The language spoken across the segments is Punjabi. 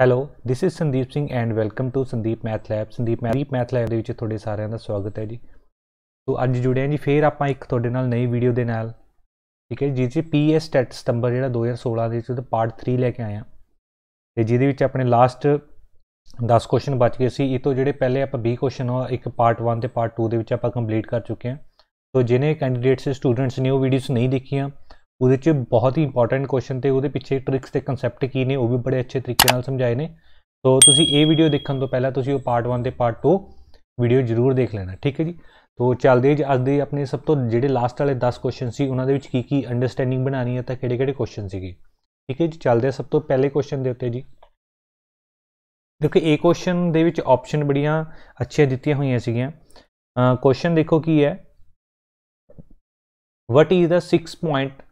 hello this is Sandeep Singh and welcome to Sandeep math lab Sandeep math math lab ਦੇ ਵਿੱਚ ਤੁਹਾਡੇ ਸਾਰਿਆਂ ਦਾ ਸਵਾਗਤ ਹੈ ਜੀ ਸੋ ਅੱਜ ਜੁੜੇ ਹਾਂ ਜੀ ਫੇਰ ਆਪਾਂ ਇੱਕ ਤੁਹਾਡੇ ਨਾਲ ਨਈ ਵੀਡੀਓ ਦੇ ਨਾਲ ਠੀਕ ਹੈ ਜੀ ਜੀ ਪੀਐਸ ਸਟੈਟ ਸਤੰਬਰ ਜਿਹੜਾ 2016 ਦੇ ਵਿੱਚ ਉਹਦਾ ਪਾਰਟ 3 ਲੈ ਕੇ ਆਇਆ ਤੇ ਜਿਹਦੇ ਵਿੱਚ ਆਪਣੇ ਲਾਸਟ 10 ਕੁਐਸਚਨ ਬਚ ਗਏ ਸੀ ਇਹ ਤੋਂ ਜਿਹੜੇ ਪਹਿਲੇ ਆਪਾਂ 20 ਕੁਐਸਚਨ ਇੱਕ ਪਾਰਟ 1 ਤੇ ਪਾਰਟ 2 ਦੇ ਵਿੱਚ ਆਪਾਂ ਕੰਪਲੀਟ ਕਰ ਚੁੱਕੇ ਹਾਂ ਸੋ ਜਿਨੇ ਕੈਂਡੀਡੇਟਸ ਸਟੂਡੈਂਟਸ ਨੇ ਉਹ ਵੀਡੀਓਜ਼ ਨਹੀਂ ਦੇਖੀਆਂ ਉਹਦੇ 'ਚ ਬਹੁਤ ਹੀ ਇੰਪੋਰਟੈਂਟ ਕੁਐਸਚਨ ਤੇ ਉਹਦੇ ਪਿੱਛੇ ਟ੍ਰਿਕਸ ਤੇ ਕਨਸੈਪਟ ਕੀ ਨੇ ਉਹ ਵੀ ਬੜੇ ਅੱਛੇ ਤਰੀਕੇ ਨਾਲ ਸਮਝਾਏ ਨੇ ਸੋ ਤੁਸੀਂ ਇਹ ਵੀਡੀਓ ਦੇਖਣ ਤੋਂ ਪਹਿਲਾਂ ਤੁਸੀਂ ਉਹ ਪਾਰਟ 1 ਤੇ ਪਾਰਟ 2 ਵੀਡੀਓ ਜ਼ਰੂਰ ਦੇਖ ਲੈਣਾ ਠੀਕ ਹੈ ਜੀ ਤੋ ਚੱਲਦੇ ਜੀ ਅੱਜ ਦੇ ਆਪਣੇ ਸਭ ਤੋਂ ਜਿਹੜੇ ਲਾਸਟ ਵਾਲੇ 10 ਕੁਐਸਚਨ ਸੀ ਉਹਨਾਂ ਦੇ ਵਿੱਚ ਕੀ ਕੀ ਅੰਡਰਸਟੈਂਡਿੰਗ ਬਣਾਣੀ ਹੈ ਤਾਂ ਕਿਹੜੇ-ਕਿਹੜੇ ਕੁਐਸਚਨ ਸੀਗੇ ਠੀਕ ਹੈ ਜੀ ਚੱਲਦੇ ਸਭ ਤੋਂ ਪਹਿਲੇ ਕੁਐਸਚਨ ਦੇ ਉੱਤੇ ਜੀ ਦੇਖੋ ਇਹ ਕੁਐਸਚਨ ਦੇ ਵਿੱਚ ਆਪਸ਼ਨ ਬੜੀਆਂ ਅੱਛੀਆਂ ਦਿੱਤੀਆਂ ਹੋਈਆਂ ਸੀਗੀਆਂ ਕੁਐਸਚਨ ਦੇਖੋ ਕੀ ਹੈ what is the 6 point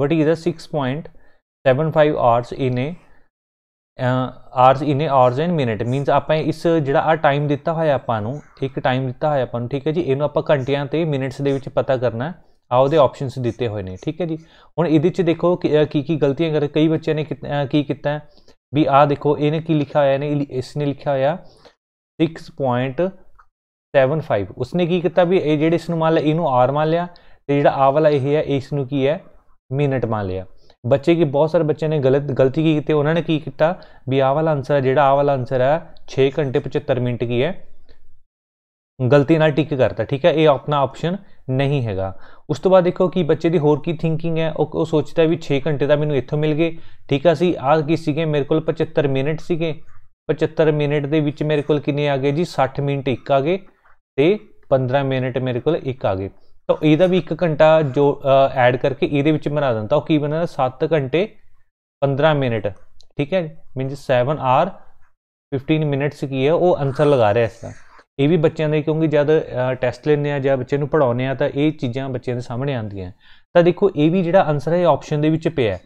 what is the 6.75 hours in a hours in hours in minute means ਆਪਾਂ ਇਸ ਜਿਹੜਾ ਆ ਟਾਈਮ ਦਿੱਤਾ ਹੋਇਆ ਆਪਾਂ ਨੂੰ ਇੱਕ ਟਾਈਮ ਦਿੱਤਾ ਹੋਇਆ ਆਪਾਂ ਨੂੰ ਠੀਕ ਹੈ ਜੀ ਇਹਨੂੰ ਆਪਾਂ ਘੰਟਿਆਂ ਤੇ ਮਿੰਟਸ ਦੇ ਵਿੱਚ ਪਤਾ ਕਰਨਾ ਆ ਉਹਦੇ ਆਪਸ਼ਨਸ ਦਿੱਤੇ ਹੋਏ ਨੇ ਠੀਕ ਹੈ ਜੀ ਹੁਣ ਇਹਦੇ ਚ ਦੇਖੋ ਕੀ ਕੀ ਗਲਤੀਆਂ ਕਰ ਕਈ ਬੱਚਿਆਂ ਨੇ ਕੀ ਕੀਤਾ ਵੀ ਆ ਦੇਖੋ ਇਹਨੇ ਕੀ ਲਿਖਿਆ ਹੋਇਆ ਨੇ ਇਸ ਨੇ ਲਿਖਿਆ ਹੋਇਆ 6.75 ਉਸਨੇ ਕੀ ਕੀਤਾ ਵੀ ਇਹ ਜਿਹੜੇ ਇਸ ਨੂੰ ਮੰਨ ਲਿਆ ਇਹਨੂੰ ਆਰ ਮੰਨ ਲਿਆ ਤੇ ਜਿਹੜਾ ਆ ਵਾਲਾ ਇਹ ਹੈ ਇਸ ਨੂੰ ਕੀ ਹੈ ਮਿੰਟ ਮੰਨ ਲਿਆ ਬੱਚੇ ਕੀ ਬਹੁਤ ਸਾਰੇ ਬੱਚੇ ਨੇ ਗਲਤ ਗਲਤੀ ਕੀ ਕੀਤੀ ਉਹਨਾਂ ਨੇ ਕੀ ਕੀਤਾ ਵੀ ਆਹ ਵਾਲਾ ਆਨਸਰ ਹੈ ਜਿਹੜਾ ਆਹ ਵਾਲਾ ਆਨਸਰ ਹੈ 6 ਘੰਟੇ 75 ਮਿੰਟ ਕੀ ਹੈ ਗਲਤੀ ਨਾਲ ਟਿਕ ਕਰਤਾ ਠੀਕ ਹੈ ਇਹ ਆਪਣਾ ਆਪਸ਼ਨ ਨਹੀਂ ਹੈਗਾ ਉਸ ਤੋਂ ਬਾਅਦ ਦੇਖੋ ਕਿ ਬੱਚੇ ਦੀ ਹੋਰ ਕੀ ਥਿੰਕਿੰਗ ਹੈ ਉਹ ਸੋਚਦਾ ਵੀ 6 ਘੰਟੇ ਦਾ ਮੈਨੂੰ ਇੱਥੋਂ ਮਿਲ ਗਏ ਠੀਕ ਆ ਸੀ ਆਹ ਕੀ ਸੀਗੇ ਮੇਰੇ ਕੋਲ 75 ਮਿੰਟ ਸੀਗੇ 75 ਮਿੰਟ ਦੇ ਵਿੱਚ ਮੇਰੇ ਕੋਲ ਕਿੰਨੇ ਆ ਗਏ ਜੀ 60 ਮਿੰਟ ਇੱਕ ਆ ਗਏ ਤੇ 15 ਮਿੰਟ ਮੇਰੇ ਕੋਲ ਇੱਕ ਆ ਗਏ ਤਾਂ ਇਹਦਾ ਵੀ 1 ਘੰਟਾ ਜੋ ਐਡ ਕਰਕੇ ਇਹਦੇ ਵਿੱਚ ਬਣਾ ਦਿੰਦਾ ਉਹ ਕੀ ਬਣਦਾ 7 ਘੰਟੇ 15 ਮਿੰਟ ਠੀਕ ਹੈ ਮੀਨਸ 7 ਆਰ 15 ਮਿੰਟਸ ਕੀ ਹੈ ਉਹ ਅਨਸਰ ਲਗਾ ਰਿਹਾ ਇਸ ਦਾ ਇਹ ਵੀ ਬੱਚਿਆਂ ਦੇ ਕਿਉਂਕਿ ਜਦ ਟੈਸਟ ਲੈਂਦੇ ਆ ਜਾਂ ਬੱਚੇ ਨੂੰ ਪੜਾਉਨੇ ਆ ਤਾਂ ਇਹ ਚੀਜ਼ਾਂ ਬੱਚਿਆਂ ਦੇ ਸਾਹਮਣੇ ਆਉਂਦੀਆਂ ਤਾਂ ਦੇਖੋ ਇਹ ਵੀ ਜਿਹੜਾ ਅਨਸਰ ਹੈ ਆਪਸ਼ਨ ਦੇ ਵਿੱਚ ਪਿਆ ਹੈ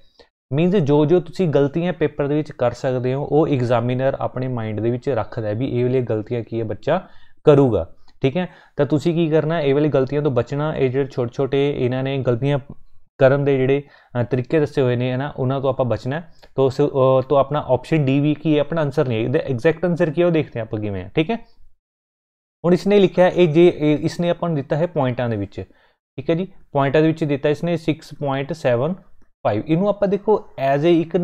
ਮੀਨਸ ਜੋ ਜੋ ਤੁਸੀਂ ਗਲਤੀਆਂ ਪੇਪਰ ਦੇ ਵਿੱਚ ਕਰ ਸਕਦੇ ਹੋ ਉਹ ਐਗਜ਼ਾਮੀਨਰ ਆਪਣੇ ਮਾਈਂਡ ਦੇ ਵਿੱਚ ਰੱਖਦਾ ਵੀ ਇਹ ਵਾਲੀਆਂ ਗਲਤੀਆਂ ਕੀ ਹੈ ਬੱਚਾ ਕਰੂਗਾ ਠੀਕ ਹੈ ਤਾਂ ਤੁਸੀਂ ਕੀ ਕਰਨਾ ਇਹ ਵਾਲੀ ਗਲਤੀਆਂ ਤੋਂ ਬਚਣਾ ਇਹ ਜਿਹੜੇ ਛੋਟੇ ਛੋਟੇ ਇਹਨਾਂ ਨੇ ਗਲਤੀਆਂ ਕਰਨ ਦੇ ਜਿਹੜੇ ਤਰੀਕੇ ਦੱਸੇ ਹੋਏ ਨੇ ਨਾ ਉਹਨਾਂ ਤੋਂ ਆਪਾਂ ਬਚਣਾ ਤੋ ਤੋਂ ਆਪਣਾ ਆਪਸ਼ਨ ਡੀ ਵੀ ਕੀ ਹੈ ਆਪਣਾ ਆਨਸਰ ਨਹੀਂ ਹੈ ਇਹਦਾ ਐਗਜ਼ੈਕਟ ਆਨਸਰ ਕੀ ਹੈ ਉਹ ਦੇਖਦੇ ਆਪਾਂ ਕਿਵੇਂ ਹੈ ਠੀਕ ਹੈ ਹੁਣ ਇਸਨੇ ਲਿਖਿਆ ਇਹ ਜੇ ਇਸਨੇ ਆਪਾਂ ਨੂੰ ਦਿੱਤਾ ਹੈ ਪੁਆਇੰਟਾਂ ਦੇ ਵਿੱਚ ਠੀਕ ਹੈ ਜੀ ਪੁਆਇੰਟਾਂ ਦੇ ਵਿੱਚ ਦਿੱਤਾ ਇਸਨੇ 6.75 ਇਹਨੂੰ ਆਪਾਂ ਦੇਖੋ ਐਜ਼ ਅ ਇੱਕ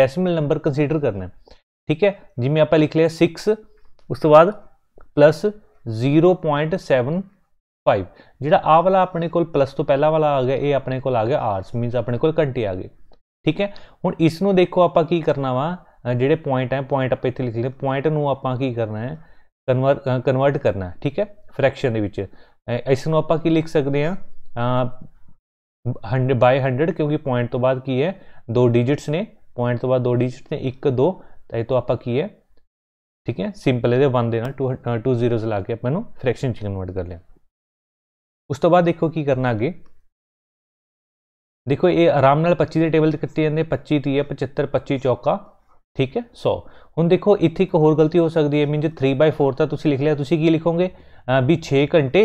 ਡੈਸੀਮਲ ਨੰਬਰ ਕੰਸੀਡਰ ਕਰਨਾ ਠੀਕ ਹੈ ਜਿਵੇਂ ਆਪਾਂ ਲਿਖ ਲਿਆ 6 ਉਸ ਤੋਂ ਬਾਅਦ ਪਲੱਸ 0.75 ਜਿਹੜਾ ਆ ਵਾਲਾ ਆਪਣੇ ਕੋਲ ਪਲੱਸ ਤੋਂ ਪਹਿਲਾਂ ਵਾਲਾ ਆ ਗਿਆ ਇਹ ਆਪਣੇ ਕੋਲ ਆ ਗਿਆ ਆਰਸ ਮੀਨਸ ਆਪਣੇ ਕੋਲ ਘੰਟੇ ਆ ਗਏ ਠੀਕ ਹੈ ਹੁਣ ਇਸ ਨੂੰ ਦੇਖੋ ਆਪਾਂ ਕੀ ਕਰਨਾ ਵਾ ਜਿਹੜੇ ਪੁਆਇੰਟ ਹੈ ਪੁਆਇੰਟ ਆਪੇ ਇੱਥੇ ਲਿਖ ਲਿਆ ਪੁਆਇੰਟ ਨੂੰ ਆਪਾਂ ਕੀ ਕਰਨਾ ਹੈ ਕਨਵਰਟ ਕਨਵਰਟ ਕਰਨਾ ਠੀਕ ਹੈ ਫ੍ਰੈਕਸ਼ਨ ਦੇ ਵਿੱਚ ਇਸ ਨੂੰ ਆਪਾਂ ਕੀ ਲਿਖ ਸਕਦੇ ਆ 100 ਬਾਈ 100 ਕਿਉਂਕਿ ਪੁਆਇੰਟ ਤੋਂ ਬਾਅਦ ਕੀ ਹੈ ਦੋ ਡਿਜਿਟਸ ਨੇ ਪੁਆਇੰਟ ਤੋਂ ਬਾਅਦ ਦੋ ਡਿਜਿਟ ਨੇ 1 2 ਤਾਂ ਇਹ ਤੋਂ ਆਪਾਂ ਕੀ ਹੈ ਠੀਕ ਹੈ ਸਿੰਪਲ ਇਹਦੇ 1 ਦੇ ਨਾਲ 2 2 ਜ਼ੀਰੋਸ ਲਾ ਕੇ ਆਪਾਂ ਇਹਨੂੰ ਫ੍ਰੈਕਸ਼ਨ ਚ ਕਨਵਰਟ ਕਰ ਲਿਆ ਉਸ ਤੋਂ ਬਾਅਦ ਦੇਖੋ ਕੀ ਕਰਨਾ ਅੱਗੇ ਦੇਖੋ ਇਹ ਆਰਾਮ ਨਾਲ 25 ਦੇ ਟੇਬਲ ਤੇ ਕੱਟੇ ਜਾਂਦੇ 25 30 75 25 ਚੌਕਾ ਠੀਕ ਹੈ 100 ਹੁਣ ਦੇਖੋ ਇੱਥੇ ਇੱਕ ਹੋਰ ਗਲਤੀ ਹੋ ਸਕਦੀ ਹੈ ਮੀਨ ਜੇ 3/4 ਤਾਂ ਤੁਸੀਂ ਲਿਖ ਲਿਆ ਤੁਸੀਂ ਕੀ ਲਿਖੋਗੇ ਵੀ 6 ਘੰਟੇ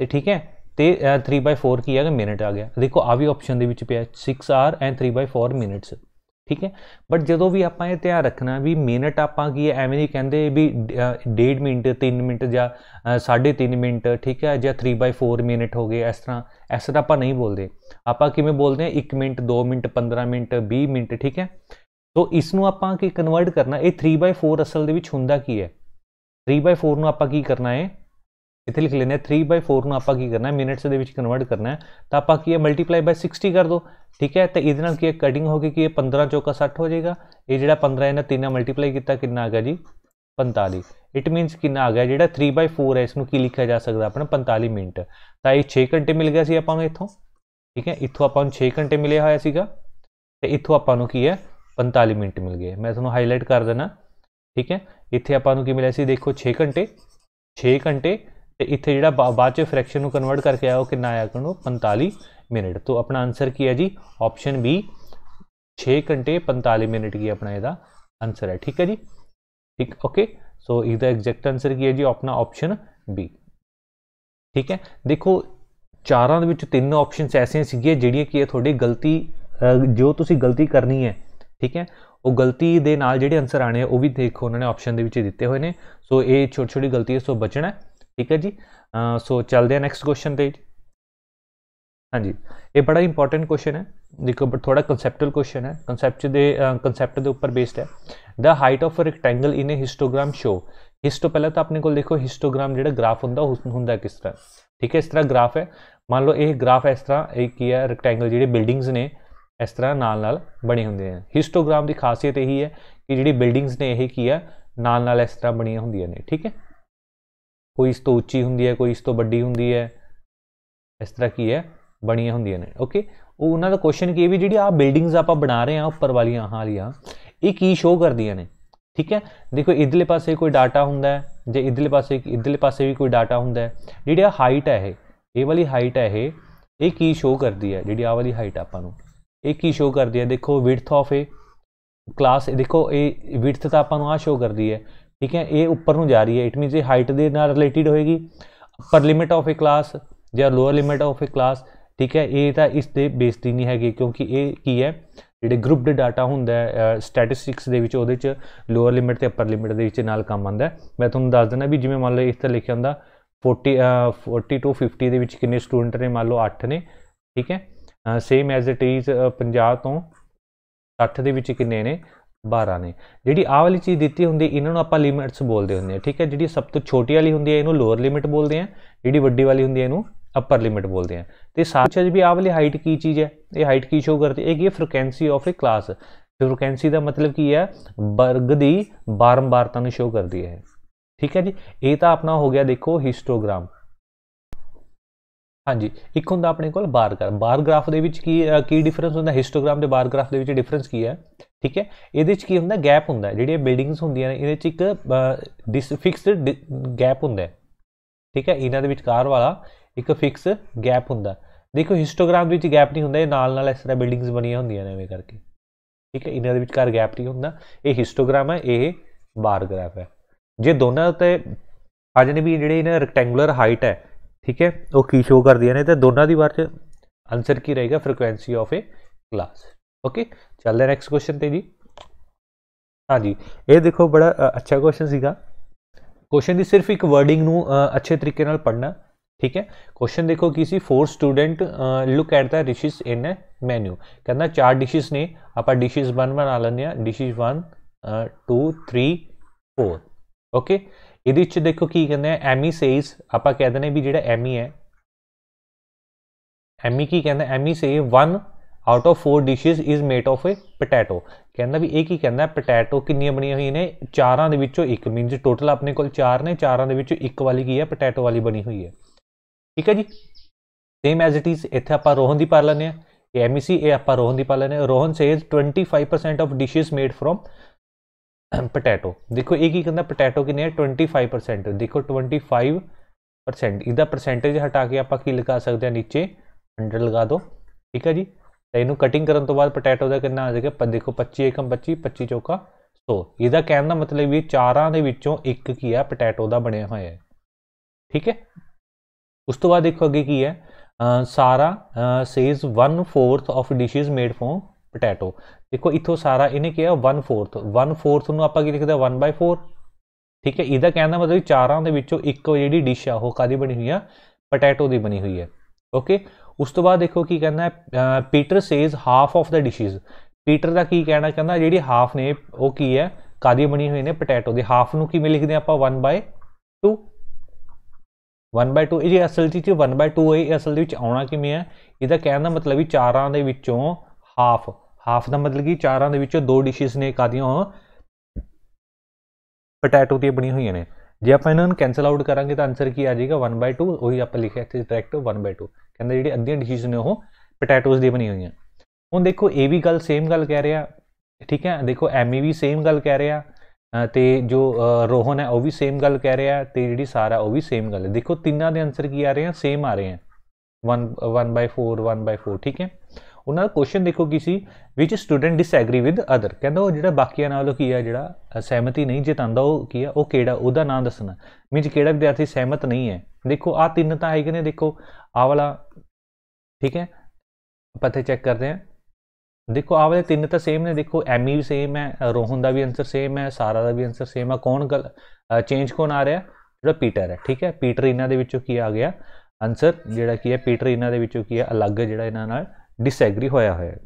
ਤੇ ਠੀਕ ਹੈ ਤੇ 3/4 ਕੀ ਹੈਗਾ ਮਿੰਟ ਆ ਗਿਆ ਦੇਖੋ ਆ ਵੀ ਆਪਸ਼ਨ ਦੇ ਵਿੱਚ ਪਿਆ 6 ਆਰ ਐਂਡ 3/4 ਮਿੰਟਸ ਠੀਕ ਹੈ ਬਟ ਜਦੋਂ ਵੀ ਆਪਾਂ ਇਹ ਧਿਆਨ ਰੱਖਣਾ ਵੀ ਮਿੰਟ ਆਪਾਂ ਕੀ ਐਵੇਂ ਨਹੀਂ ਕਹਿੰਦੇ ਵੀ 1.5 ਮਿੰਟ 3 ਮਿੰਟ ਜਾਂ 3.5 ਮਿੰਟ ਠੀਕ ਹੈ ਜਾਂ 3/4 ਮਿੰਟ ਹੋ ਗਏ ਇਸ ਤਰ੍ਹਾਂ ਇਸ ਤਰ੍ਹਾਂ ਆਪਾਂ ਨਹੀਂ ਬੋਲਦੇ ਆਪਾਂ ਕਿਵੇਂ ਬੋਲਦੇ ਆ 1 ਮਿੰਟ 2 ਮਿੰਟ 15 ਮਿੰਟ 20 ਮਿੰਟ ਠੀਕ ਹੈ ਸੋ ਇਸ ਨੂੰ ਆਪਾਂ ਕੀ ਕਨਵਰਟ ਕਰਨਾ ਇਹ 3/4 ਅਸਲ ਦੇ ਵਿੱਚ ਹੁੰਦਾ ਕੀ ਹੈ 3/4 ਨੂੰ ਆਪਾਂ ਕੀ ਕਰਨਾ ਹੈ इतने लिख लें थ्री बाय फोर आप करना मिनट्स के कन्वर्ट करना है तो आप की है मल्टीप्लाई बाय सिक्सटी कर दो ठीक है तो यदि की कटिंग होगी कि पंद्रह चौका सठ हो जाएगा ये जो पंद्रह इन्हें तीन मल्टीप्लाई किया कि आ गया जी पंताली इट मीनस कि आ गया जो थ्री बाय फोर है इसमें की लिखा जा सकता अपना पंताली मिनट तो यह छे घंटे मिल गया से अपना इतों ठीक है इतों आप छे घंटे मिले होया तो इतों आप है पंताली मिनट मिल गए मैं थोड़ा हाईलाइट कर देना ठीक है इतने आप मिले देखो छे घंटे छे घंटे ਤੇ ਇੱਥੇ ਜਿਹੜਾ ਬਾਅਦ ਚ ਫ੍ਰੈਕਸ਼ਨ ਨੂੰ ਕਨਵਰਟ ਕਰਕੇ ਆਇਆ ਉਹ ਕਿੰਨਾ ਆਇਆ ਕਰਨੋ 45 ਮਿੰਟ ਤੋਂ ਆਪਣਾ ਆਨਸਰ ਕੀ ਹੈ ਜੀ ਆਪਸ਼ਨ ਬੀ 6 ਘੰਟੇ 45 ਮਿੰਟ ਕੀ ਆਪਣਾ ਇਹਦਾ ਆਨਸਰ ਹੈ ਠੀਕ ਹੈ ਜੀ ਠੀਕ ਓਕੇ ਸੋ ਇਹਦਾ ਐਗਜ਼ੈਕਟ ਆਨਸਰ ਕੀ ਹੈ ਜੀ ਆਪਣਾ ਆਪਸ਼ਨ ਬੀ ਠੀਕ ਹੈ ਦੇਖੋ ਚਾਰਾਂ ਦੇ ਵਿੱਚ ਤਿੰਨ ਆਪਸ਼ਨਸ ਐਸੀਆਂ ਸੀਗੀਆਂ ਜਿਹੜੀਆਂ ਕਿ ਇਹ ਤੁਹਾਡੀ ਗਲਤੀ ਜੋ ਤੁਸੀਂ ਗਲਤੀ ਕਰਨੀ ਹੈ ਠੀਕ ਹੈ ਉਹ ਗਲਤੀ ਦੇ ਨਾਲ ਜਿਹੜੇ ਆਨਸਰ ਆਣੇ ਆ ਉਹ ਵੀ ਦੇਖੋ ਉਹਨਾਂ ਨੇ ਆਪਸ਼ਨ ਦੇ ਵਿੱਚ ਦਿੱਤੇ ਹੋਏ ਨੇ ਸੋ ਇਹ ਛੋਟੀ ਛੋਟੀ ਗਲਤੀਆਂ ਤੋਂ ਬਚਣਾ ਠੀਕ ਹੈ ਜੀ ਸੋ ਚੱਲਦੇ ਆ ਨੈਕਸਟ ਕੁਐਸਚਨ ਤੇ ਹਾਂਜੀ ਇਹ ਬੜਾ ਇੰਪੋਰਟੈਂਟ ਕੁਐਸਚਨ ਹੈ ਦੇਖੋ ਬਟ ਥੋੜਾ ਕਨਸੈਪਚੁਅਲ ਕੁਐਸਚਨ ਹੈ ਕਨਸੈਪਟ ਦੇ ਕਨਸੈਪਟ ਦੇ ਉੱਪਰ ਬੇਸਡ ਹੈ the height of a rectangle in a histogram show ਹਿਸਟੋ ਪਹਿਲਾਂ ਤਾਂ ਆਪਣੇ ਕੋਲ ਦੇਖੋ ਹਿਸਟੋਗ੍ਰਾਮ ਜਿਹੜਾ ਗ੍ਰਾਫ ਹੁੰਦਾ ਹੁੰਦਾ ਕਿਸ ਤਰ੍ਹਾਂ ਠੀਕ ਹੈ ਇਸ ਤਰ੍ਹਾਂ ਗ੍ਰਾਫ ਹੈ ਮੰਨ ਲਓ ਇਹ ਗ੍ਰਾਫ ਇਸ ਤਰ੍ਹਾਂ ਇਹ ਕੀ ਹੈ ਰੈਕਟੈਂਗਲ ਜਿਹੜੇ ਬਿਲਡਿੰਗਸ ਨੇ ਇਸ ਤਰ੍ਹਾਂ ਨਾਲ ਨਾਲ ਬਣੇ ਹੁੰਦੇ ਆ ਹਿਸਟੋਗ੍ਰਾਮ ਦੀ ਖਾਸੀਅਤ ਇਹੀ ਹੈ ਕਿ ਜਿਹੜੀ ਬਿਲਡਿੰਗਸ ਨੇ ਇਹ ਕੀ ਹੈ ਨਾਲ ਨਾਲ ਇਸ ਤਰ੍ਹਾਂ ਬਣੀਆਂ ਹੁੰਦੀਆਂ ਨੇ ਠੀਕ ਹੈ ਕੋਈ ਇਸ ਤੋਂ ਉੱਚੀ ਹੁੰਦੀ ਹੈ ਕੋਈ ਇਸ ਤੋਂ ਵੱਡੀ ਹੁੰਦੀ ਹੈ ਇਸ ਤਰ੍ਹਾਂ ਕੀ ਹੈ ਬਣੀਆਂ ਹੁੰਦੀਆਂ ਨੇ ਓਕੇ ਉਹ ਉਹਨਾਂ ਦਾ ਕੁਐਸਚਨ ਕੀ ਵੀ ਜਿਹੜੀ ਆ ਬਿਲਡਿੰਗਸ ਆਪਾਂ ਬਣਾ ਰਹੇ ਆ ਉੱਪਰ ਵਾਲੀਆਂ ਆਹ ਵਾਲੀਆਂ ਇਹ ਕੀ ਸ਼ੋਅ ਕਰਦੀਆਂ ਨੇ ਠੀਕ ਹੈ ਦੇਖੋ ਇਧਰਲੇ ਪਾਸੇ ਕੋਈ ਡਾਟਾ ਹੁੰਦਾ ਹੈ ਜੇ ਇਧਰਲੇ ਪਾਸੇ ਇਧਰਲੇ ਪਾਸੇ ਵੀ ਕੋਈ ਡਾਟਾ ਹੁੰਦਾ ਹੈ ਜਿਹੜੀ ਆ ਹਾਈਟ ਹੈ ਇਹ ਇਹ ਵਾਲੀ ਹਾਈਟ ਹੈ ਇਹ ਇਹ ਕੀ ਸ਼ੋਅ ਕਰਦੀ ਹੈ ਜਿਹੜੀ ਆ ਵਾਲੀ ਹਾਈਟ ਆਪਾਂ ਨੂੰ ਇਹ ਕੀ ਸ਼ੋਅ ਕਰਦੀ ਹੈ ਦੇਖੋ ਵਿਡਥ ਆਫ ਇਹ ਕਲਾਸ ਦੇਖੋ ਇਹ ਵਿਡਥ ਤਾਂ ਆਪਾਂ ਨੂੰ ਆ ਸ਼ੋਅ ਕਰਦੀ ਹੈ ਠੀਕ ਹੈ ਇਹ ਉੱਪਰ ਨੂੰ ਜਾ ਰਹੀ ਹੈ ਇਟ ਮੀਨਸ ਇਹ ਹਾਈਟ ਦੇ ਨਾਲ ਰਿਲੇਟਡ ਹੋਏਗੀ upper limit of a class ਜਾਂ lower limit of a class ਠੀਕ ਹੈ ਇਹ ਤਾਂ ਇਸ ਤੇ ਹੀ ਨਹੀਂ ਹੈਗੀ ਕਿਉਂਕਿ ਇਹ ਕੀ ਹੈ ਜਿਹੜੇ ਗਰੁੱਪਡ ਡਾਟਾ ਹੁੰਦਾ ਹੈ ਸਟੈਟਿਸਟਿਕਸ ਦੇ ਵਿੱਚ ਉਹਦੇ ਚ ਲੋਅਰ ਲਿਮਿਟ ਤੇ ਅਪਰ ਲਿਮਿਟ ਦੇ ਵਿੱਚ ਨਾਲ ਕੰਮ ਆਉਂਦਾ ਮੈਂ ਤੁਹਾਨੂੰ ਦੱਸ ਦਿੰਦਾ ਵੀ ਜਿਵੇਂ ਮੰਨ ਲਓ ਇਸ ਤੇ ਲਿਖਿਆ ਹੁੰਦਾ 40 40 ਤੋਂ 50 ਦੇ ਵਿੱਚ ਕਿੰਨੇ ਸਟੂਡੈਂਟ ਨੇ ਮੰਨ ਲਓ 8 ਨੇ ਠੀਕ ਹੈ ਸੇਮ ਐਜ਼ ਇਟ ਇਜ਼ 50 ਤੋਂ 60 ਦੇ ਵਿੱਚ ਕਿੰਨੇ ਨੇ 12 ਨੇ ਜਿਹੜੀ ਆ ਵਾਲੀ ਚੀਜ਼ ਦਿੱਤੀ ਹੁੰਦੀ ਇਹਨਾਂ ਨੂੰ ਆਪਾਂ ਲਿਮਿਟਸ ਬੋਲਦੇ ਹੁੰਦੇ ਆ ਠੀਕ ਹੈ ਜਿਹੜੀ ਸਭ ਤੋਂ ਛੋਟੀ ਵਾਲੀ ਹੁੰਦੀ ਹੈ ਇਹਨੂੰ ਲੋਅਰ ਲਿਮਿਟ ਬੋਲਦੇ ਆ ਜਿਹੜੀ ਵੱਡੀ ਵਾਲੀ ਹੁੰਦੀ ਹੈ ਇਹਨੂੰ ਅਪਰ ਲਿਮਿਟ ਬੋਲਦੇ ਆ ਤੇ ਸਾਥ ਵਿੱਚ ਵੀ ਆ ਵਾਲੀ ਹਾਈਟ ਕੀ ਚੀਜ਼ ਹੈ ਇਹ ਹਾਈਟ ਕੀ ਸ਼ੋ ਕਰਦੀ ਹੈ ਇਹ ਕੀ frequency of a class frequency ਦਾ ਮਤਲਬ ਕੀ ਹੈ ਵਰਗ ਦੀ ਬਾਰੰਬਾਰਤਾ ਨੂੰ ਸ਼ੋ ਕਰਦੀ ਹੈ ਠੀਕ ਹੈ ਜੀ ਇਹ ਤਾਂ ਆਪਣਾ ਹੋ ਗਿਆ ਦੇਖੋ ਹਿਸਟੋਗ੍ਰਾਮ ਹਾਂਜੀ ਇੱਕ ਹੁੰਦਾ ਆਪਣੇ ਕੋਲ ਬਾਰ ਗ੍ਰਾਫ ਬਾਰ ਗ੍ਰਾਫ ਦੇ ਵਿੱਚ ਕੀ ਕੀ ਡਿਫਰੈਂਸ ਹੁੰਦਾ ਹਿਸਟੋਗ੍ਰਾਮ ਦੇ ਬਾਰ ਗ੍ਰਾਫ ਦੇ ਵਿੱਚ ਡਿਫਰੈਂਸ ਕੀ ਹੈ ਠੀਕ ਹੈ ਇਹਦੇ ਵਿੱਚ ਕੀ ਹੁੰਦਾ ਗੈਪ ਹੁੰਦਾ ਜਿਹੜੀਆਂ ਬਿਲਡਿੰਗਸ ਹੁੰਦੀਆਂ ਨੇ ਇਹਦੇ ਵਿੱਚ ਇੱਕ ਡਿਸ ਫਿਕਸਡ ਗੈਪ ਹੁੰਦਾ ਠੀਕ ਹੈ ਇਹਨਾਂ ਦੇ ਵਿਚਕਾਰ ਵਾਲਾ ਇੱਕ ਫਿਕਸ ਗੈਪ ਹੁੰਦਾ ਦੇਖੋ ਹਿਸਟੋਗ੍ਰਾਮ ਦੇ ਵਿੱਚ ਗੈਪ ਨਹੀਂ ਹੁੰਦਾ ਇਹ ਨਾਲ ਨਾਲ ਇਸ ਤਰ੍ਹਾਂ ਬਿਲਡਿੰਗਸ ਬਣੀਆਂ ਹੁੰਦੀਆਂ ਨੇ ਐਵੇਂ ਕਰਕੇ ਠੀਕ ਹੈ ਇਹਨਾਂ ਦੇ ਵਿਚਕਾਰ ਗੈਪ ਨਹੀਂ ਹੁੰਦਾ ਇਹ ਹਿਸਟੋਗ੍ਰਾਮ ਹੈ ਇਹ ਬਾਰ ਗ੍ਰਾਫ ਹੈ ਜੇ ਦੋਨਾਂ ਤੇ ਆ ਜਨੇ ਵੀ ਜਿਹੜੇ ਇਹਨਾਂ ਰੈਕਟੈਂਗੂਲਰ ਹਾਈਟ ਹੈ ਠੀਕ ਹੈ ਉਹ ਕੀ ਸ਼ੋ ਕਰਦੀਆਂ ਨੇ ਤੇ ਦੋਨਾਂ ਦੀ की बार आंसर की रहेगा frequency of a class okay ਚੱਲਦੇ ਨੈਕਸਟ ਕੁਐਸਚਨ ਤੇ ਜੀ ਹਾਂਜੀ ਇਹ ਦੇਖੋ ਬੜਾ ਅੱਛਾ ਕੁਐਸਚਨ ਸੀਗਾ ਕੁਐਸਚਨ ਦੀ ਸਿਰਫ ਇੱਕ ਵਰਡਿੰਗ ਨੂੰ ਅੱਛੇ ਤਰੀਕੇ ਨਾਲ ਪੜਨਾ ਠੀਕ ਹੈ ਕੁਐਸਚਨ ਦੇਖੋ ਕੀ ਸੀ four student look at the dishes in a menu ਕਹਿੰਦਾ ਚਾਰ ਡਿਸ਼ਸ ਨੇ ਆਪਾਂ ਡਿਸ਼ਸ 1 ਬਣਾ ਲੈਂਦੇ ਆ ਡਿਸ਼ਸ 1 2 3 4 ਓਕੇ ਇਹਦੇ ਵਿੱਚ ਦੇਖੋ ਕੀ ਕਹਿੰਦੇ ਆ ਐਮੀ ਸੇਜ਼ ਆਪਾਂ ਕਹਿ ਦਿੰਦੇ ਵੀ ਜਿਹੜਾ ਐਮੀ ਹੈ ਐਮੀ ਕੀ ਕਹਿੰਦਾ Amy says 1 out of 4 dishes is made of a potato ਕਹਿੰਦਾ ਵੀ ਇਹ ਕੀ ਕਹਿੰਦਾ ਪੋਟੈਟੋ ਕਿੰਨੀਆਂ ਬਣੀਆਂ ਹੋਈਆਂ ਨੇ ਚਾਰਾਂ ਦੇ ਵਿੱਚੋਂ ਇੱਕ ਮੀਨਸ ਟੋਟਲ ਆਪਣੇ ਕੋਲ ਚਾਰ ਨੇ ਚਾਰਾਂ ਦੇ ਵਿੱਚੋਂ ਇੱਕ ਵਾਲੀ ਕੀ ਹੈ ਪੋਟੈਟੋ ਵਾਲੀ ਬਣੀ ਹੋਈ ਹੈ ਠੀਕ ਹੈ ਜੀ ਸੇਮ ਐਜ਼ ਇਟ ਇਜ਼ ਇੱਥੇ ਆਪਾਂ ਰੋਹਨ ਦੀ ਪਾ ਲੈਣੇ ਆ ਐਮੀ ਸੀ ਇਹ ਆਪਾਂ ਰੋਹਨ ਦੀ ਪਾ ਲੈਣੇ ਆ Rohan says 25% of dishes made from potato ਦੇਖੋ ਇਹ ਕੀ ਕਹਿੰਦਾ ਪੋਟੈਟੋ ਕਿੰਨੇ ਹੈ 25% ਦੇਖੋ 25% ਇਹਦਾ ਪਰਸੈਂਟੇਜ ਹਟਾ ਕੇ ਆਪਾਂ ਕੀ ਲਗਾ ਸਕਦੇ ਆ ਨੀਚੇ 100 ਲਗਾ ਦਿਓ ਠੀਕ ਹੈ ਜੀ ਤਾਂ ਇਹਨੂੰ ਕਟਿੰਗ ਕਰਨ ਤੋਂ ਬਾਅਦ ਪੋਟੈਟੋ ਦਾ ਕਿੰਨਾ ਆ ਜਾਏਗਾ ਪਰ ਦੇਖੋ 25 1 25 25 ਚੌਕਾ 100 ਇਹਦਾ ਕਹਿਣ ਦਾ ਮਤਲਬ ਇਹ ਚਾਰਾਂ ਦੇ ਵਿੱਚੋਂ ਇੱਕ ਕੀ ਆ ਪੋਟੈਟੋ ਦਾ ਬਣਿਆ ਹੋਇਆ ਹੈ ਠੀਕ ਹੈ ਉਸ ਤੋਂ ਬਾਅਦ ਦੇਖੋ ਅੱਗੇ ਕੀ ਹੈ Sarah says 1/4 of dishes made from potato ਦੇਖੋ ਇੱਥੋਂ ਸਾਰਾ ਇਹਨੇ ਕਿਹਾ 1/4 1/4 ਨੂੰ ਆਪਾਂ ਕੀ ਲਿਖਦੇ ਆ 1/4 ਠੀਕ ਹੈ ਇਹਦਾ ਕਹਿਣ ਦਾ ਮਤਲਬ ਚਾਰਾਂ ਦੇ ਵਿੱਚੋਂ ਇੱਕ ਜਿਹੜੀ ਡਿਸ਼ ਆ ਉਹ ਕਾਦੀ ਬਣੀ ਹੋਈ ਆ ਪੋਟੈਟੋ ਦੀ ਬਣੀ ਹੋਈ ਹੈ ਓਕੇ ਉਸ ਤੋਂ ਬਾਅਦ ਦੇਖੋ ਕੀ ਕਹਿੰਦਾ Peter says half of the dishes Peter ਦਾ ਕੀ ਕਹਿਣਾ ਕਹਿੰਦਾ ਜਿਹੜੀ ਹਾਫ ਨੇ ਉਹ ਕੀ ਹੈ ਕਾਦੀ ਬਣੀ ਹੋਈ ਨੇ ਪੋਟੈਟੋ ਦੇ ਹਾਫ ਨੂੰ ਮੈਂ ਲਿਖਦੇ ਆ ਆਪਾਂ 1/2 1/2 ਇਹ ਅਸਲ 'ਚ 1/2 ਇਹ ਅਸਲ ਦੇ ਵਿੱਚ ਆਉਣਾ ਕਿਵੇਂ ਹੈ ਇਹਦਾ ਕਹਿਣ ਦਾ ਮਤਲਬ ਵੀ ਚਾਰਾਂ ਦੇ ਵਿੱਚੋਂ ਹਾਫ ਹਾਫ ਦਾ ਮਤਲਬ ਕਿ ਚਾਰਾਂ ਦੇ ਵਿੱਚੋਂ ਦੋ ਡਿਸ਼ਸ ਨੇ ਕਾਦੀਆਂ ਪੋਟੈਟੋ ਦੀਆਂ ਬਣੀ ਹੋਈਆਂ ਨੇ ਜੇ ਆਪਾਂ ਇਹਨਾਂ ਨੂੰ ਕੈਨਸਲ ਆਊਟ ਕਰਾਂਗੇ ਤਾਂ ਆਨਸਰ ਕੀ ਆ ਜਾਏਗਾ 1/2 ਉਹੀ ਆਪਾਂ ਲਿਖਿਆ ਇੱਥੇ ਡਾਇਰੈਕਟ 1/2 ਕਹਿੰਦਾ ਜਿਹੜੀ ਅੱਧੀਆਂ ਡਿਸ਼ਸ ਨੇ ਉਹ ਪੋਟੈਟੋਸ ਦੀ ਬਣੀ ਹੋਈਆਂ ਹੁਣ ਦੇਖੋ ਇਹ ਵੀ ਗੱਲ ਸੇਮ ਗੱਲ ਕਹਿ ਰਿਹਾ ਠੀਕ ਹੈ ਦੇਖੋ ਐਮੀ ਵੀ ਸੇਮ ਗੱਲ ਕਹਿ ਰਿਹਾ ਤੇ ਜੋ ਰੋਹਨ ਹੈ ਉਹ ਵੀ ਸੇਮ ਗੱਲ ਕਹਿ ਰਿਹਾ ਤੇ ਜਿਹੜੀ ਸਾਰਾ ਉਹ ਵੀ ਸੇਮ ਗੱਲ ਹੈ ਦੇਖੋ ਤਿੰਨਾਂ ਦੇ ਆਨਸਰ ਕੀ ਆ ਰਹੇ ਆ ਸੇਮ ਆ ਰਹੇ ਆ 1 1/4 1/4 ਠੀਕ ਹੈ ਉਹਨਾਂ ਦਾ ਕੁਐਸਚਨ ਦੇਖੋ ਕੀ ਸੀ which student disagree with other ਕਹਿੰਦਾ ਉਹ ਜਿਹੜਾ ਬਾਕੀਆਂ ਨਾਲੋਂ ਕੀ ਆ ਜਿਹੜਾ ਸਹਿਮਤੀ ਨਹੀਂ ਜਿਤਾਉਂਦਾ ਉਹ ਕੀ ਆ ਉਹ ਕਿਹੜਾ ਉਹਦਾ ਨਾਮ ਦੱਸਣਾ ਮੀਨਸ ਕਿਹੜਾ ਵਿਦਿਆਰਥੀ ਸਹਿਮਤ ਨਹੀਂ ਹੈ ਦੇਖੋ ਆ ਤਿੰਨ ਤਾਂ ਹੈਗੇ ਨੇ ਦੇਖੋ ਆ ਵਾਲਾ ਠੀਕ ਹੈ ਪਤੇ ਚੈੱਕ ਕਰਦੇ ਆ ਦੇਖੋ ਆ ਵਾਲੇ ਤਿੰਨ ਤਾਂ ਸੇਮ ਨੇ ਦੇਖੋ ਐਮੀ ਵੀ ਸੇਮ ਹੈ ਰੋਹਨ ਦਾ ਵੀ ਆਨਸਰ ਸੇਮ ਹੈ ਸਾਰਾ ਦਾ ਵੀ ਆਨਸਰ ਸੇਮ ਹੈ ਕੌਣ ਚੇਂਜ ਕੌਣ ਆ ਰਿਹਾ ਜਿਹੜਾ ਪੀਟਰ ਹੈ ਠੀਕ ਹੈ ਪੀਟਰ ਇਹਨਾਂ ਦੇ ਵਿੱਚੋਂ ਕੀ ਆ ਗਿਆ ਆਨਸਰ ਜਿਹੜਾ ਕੀ ਹੈ ਪੀਟਰ ਇਹਨਾਂ ਦੇ ਵਿੱਚੋਂ ਕੀ ਹੈ ਅਲੱਗ ਜਿਹੜਾ ਇਹਨਾਂ ਨਾਲ ਡਿਸਐਗਰੀ ਹੋਇਆ ਹੋਇਆ ਹੈ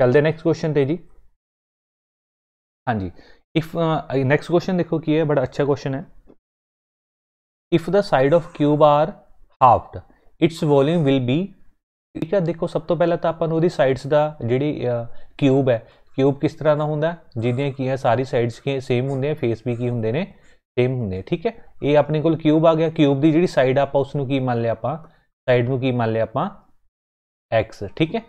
ਚਲਦੇ ਨੈਕਸਟ ਕੁਐਸਚਨ ਤੇ ਜੀ ਹਾਂਜੀ ਇਫ ਨੈਕਸਟ ਕੁਐਸਚਨ ਦੇਖੋ ਕੀ ਹੈ ਬੜਾ ਅੱਛਾ ਕੁਐਸਚਨ ਹੈ if the side of cube are halved its volume will be ਠੀਕ ਹੈ ਦੇਖੋ ਸਭ ਤੋਂ ਪਹਿਲਾਂ ਤਾਂ ਆਪਾਂ ਨੂੰ ਉਹਦੀ ਸਾਈਡਸ ਦਾ ਜਿਹੜੀ ਕਿਊਬ ਹੈ ਕਿਊਬ ਕਿਸ ਤਰ੍ਹਾਂ ਦਾ ਹੁੰਦਾ ਜਿਹਦੀਆਂ ਕੀ ਹੈ ਸਾਰੀ ਸਾਈਡਸ ਕੀ ਸੇਮ ਹੁੰਦੇ ਆ ਫੇਸ ਵੀ ਕੀ ਹੁੰਦੇ ਨੇ ਸੇਮ ਹੁੰਦੇ ਠੀਕ ਹੈ ਇਹ ਆਪਣੇ ਕੋਲ ਕਿਊਬ ਆ ਗਿਆ ਕਿਊਬ ਦੀ ਜਿਹੜੀ ਸਾਈਡ ਆਪਾਂ ਉਸ ਨੂੰ ਕੀ ਮੰਨ ਲਿਆ ਆਪਾਂ ਸਾਈਡ ਨੂੰ ਕੀ ਮੰਨ ਲਿਆ ਆਪਾਂ x ਠੀਕ ਹੈ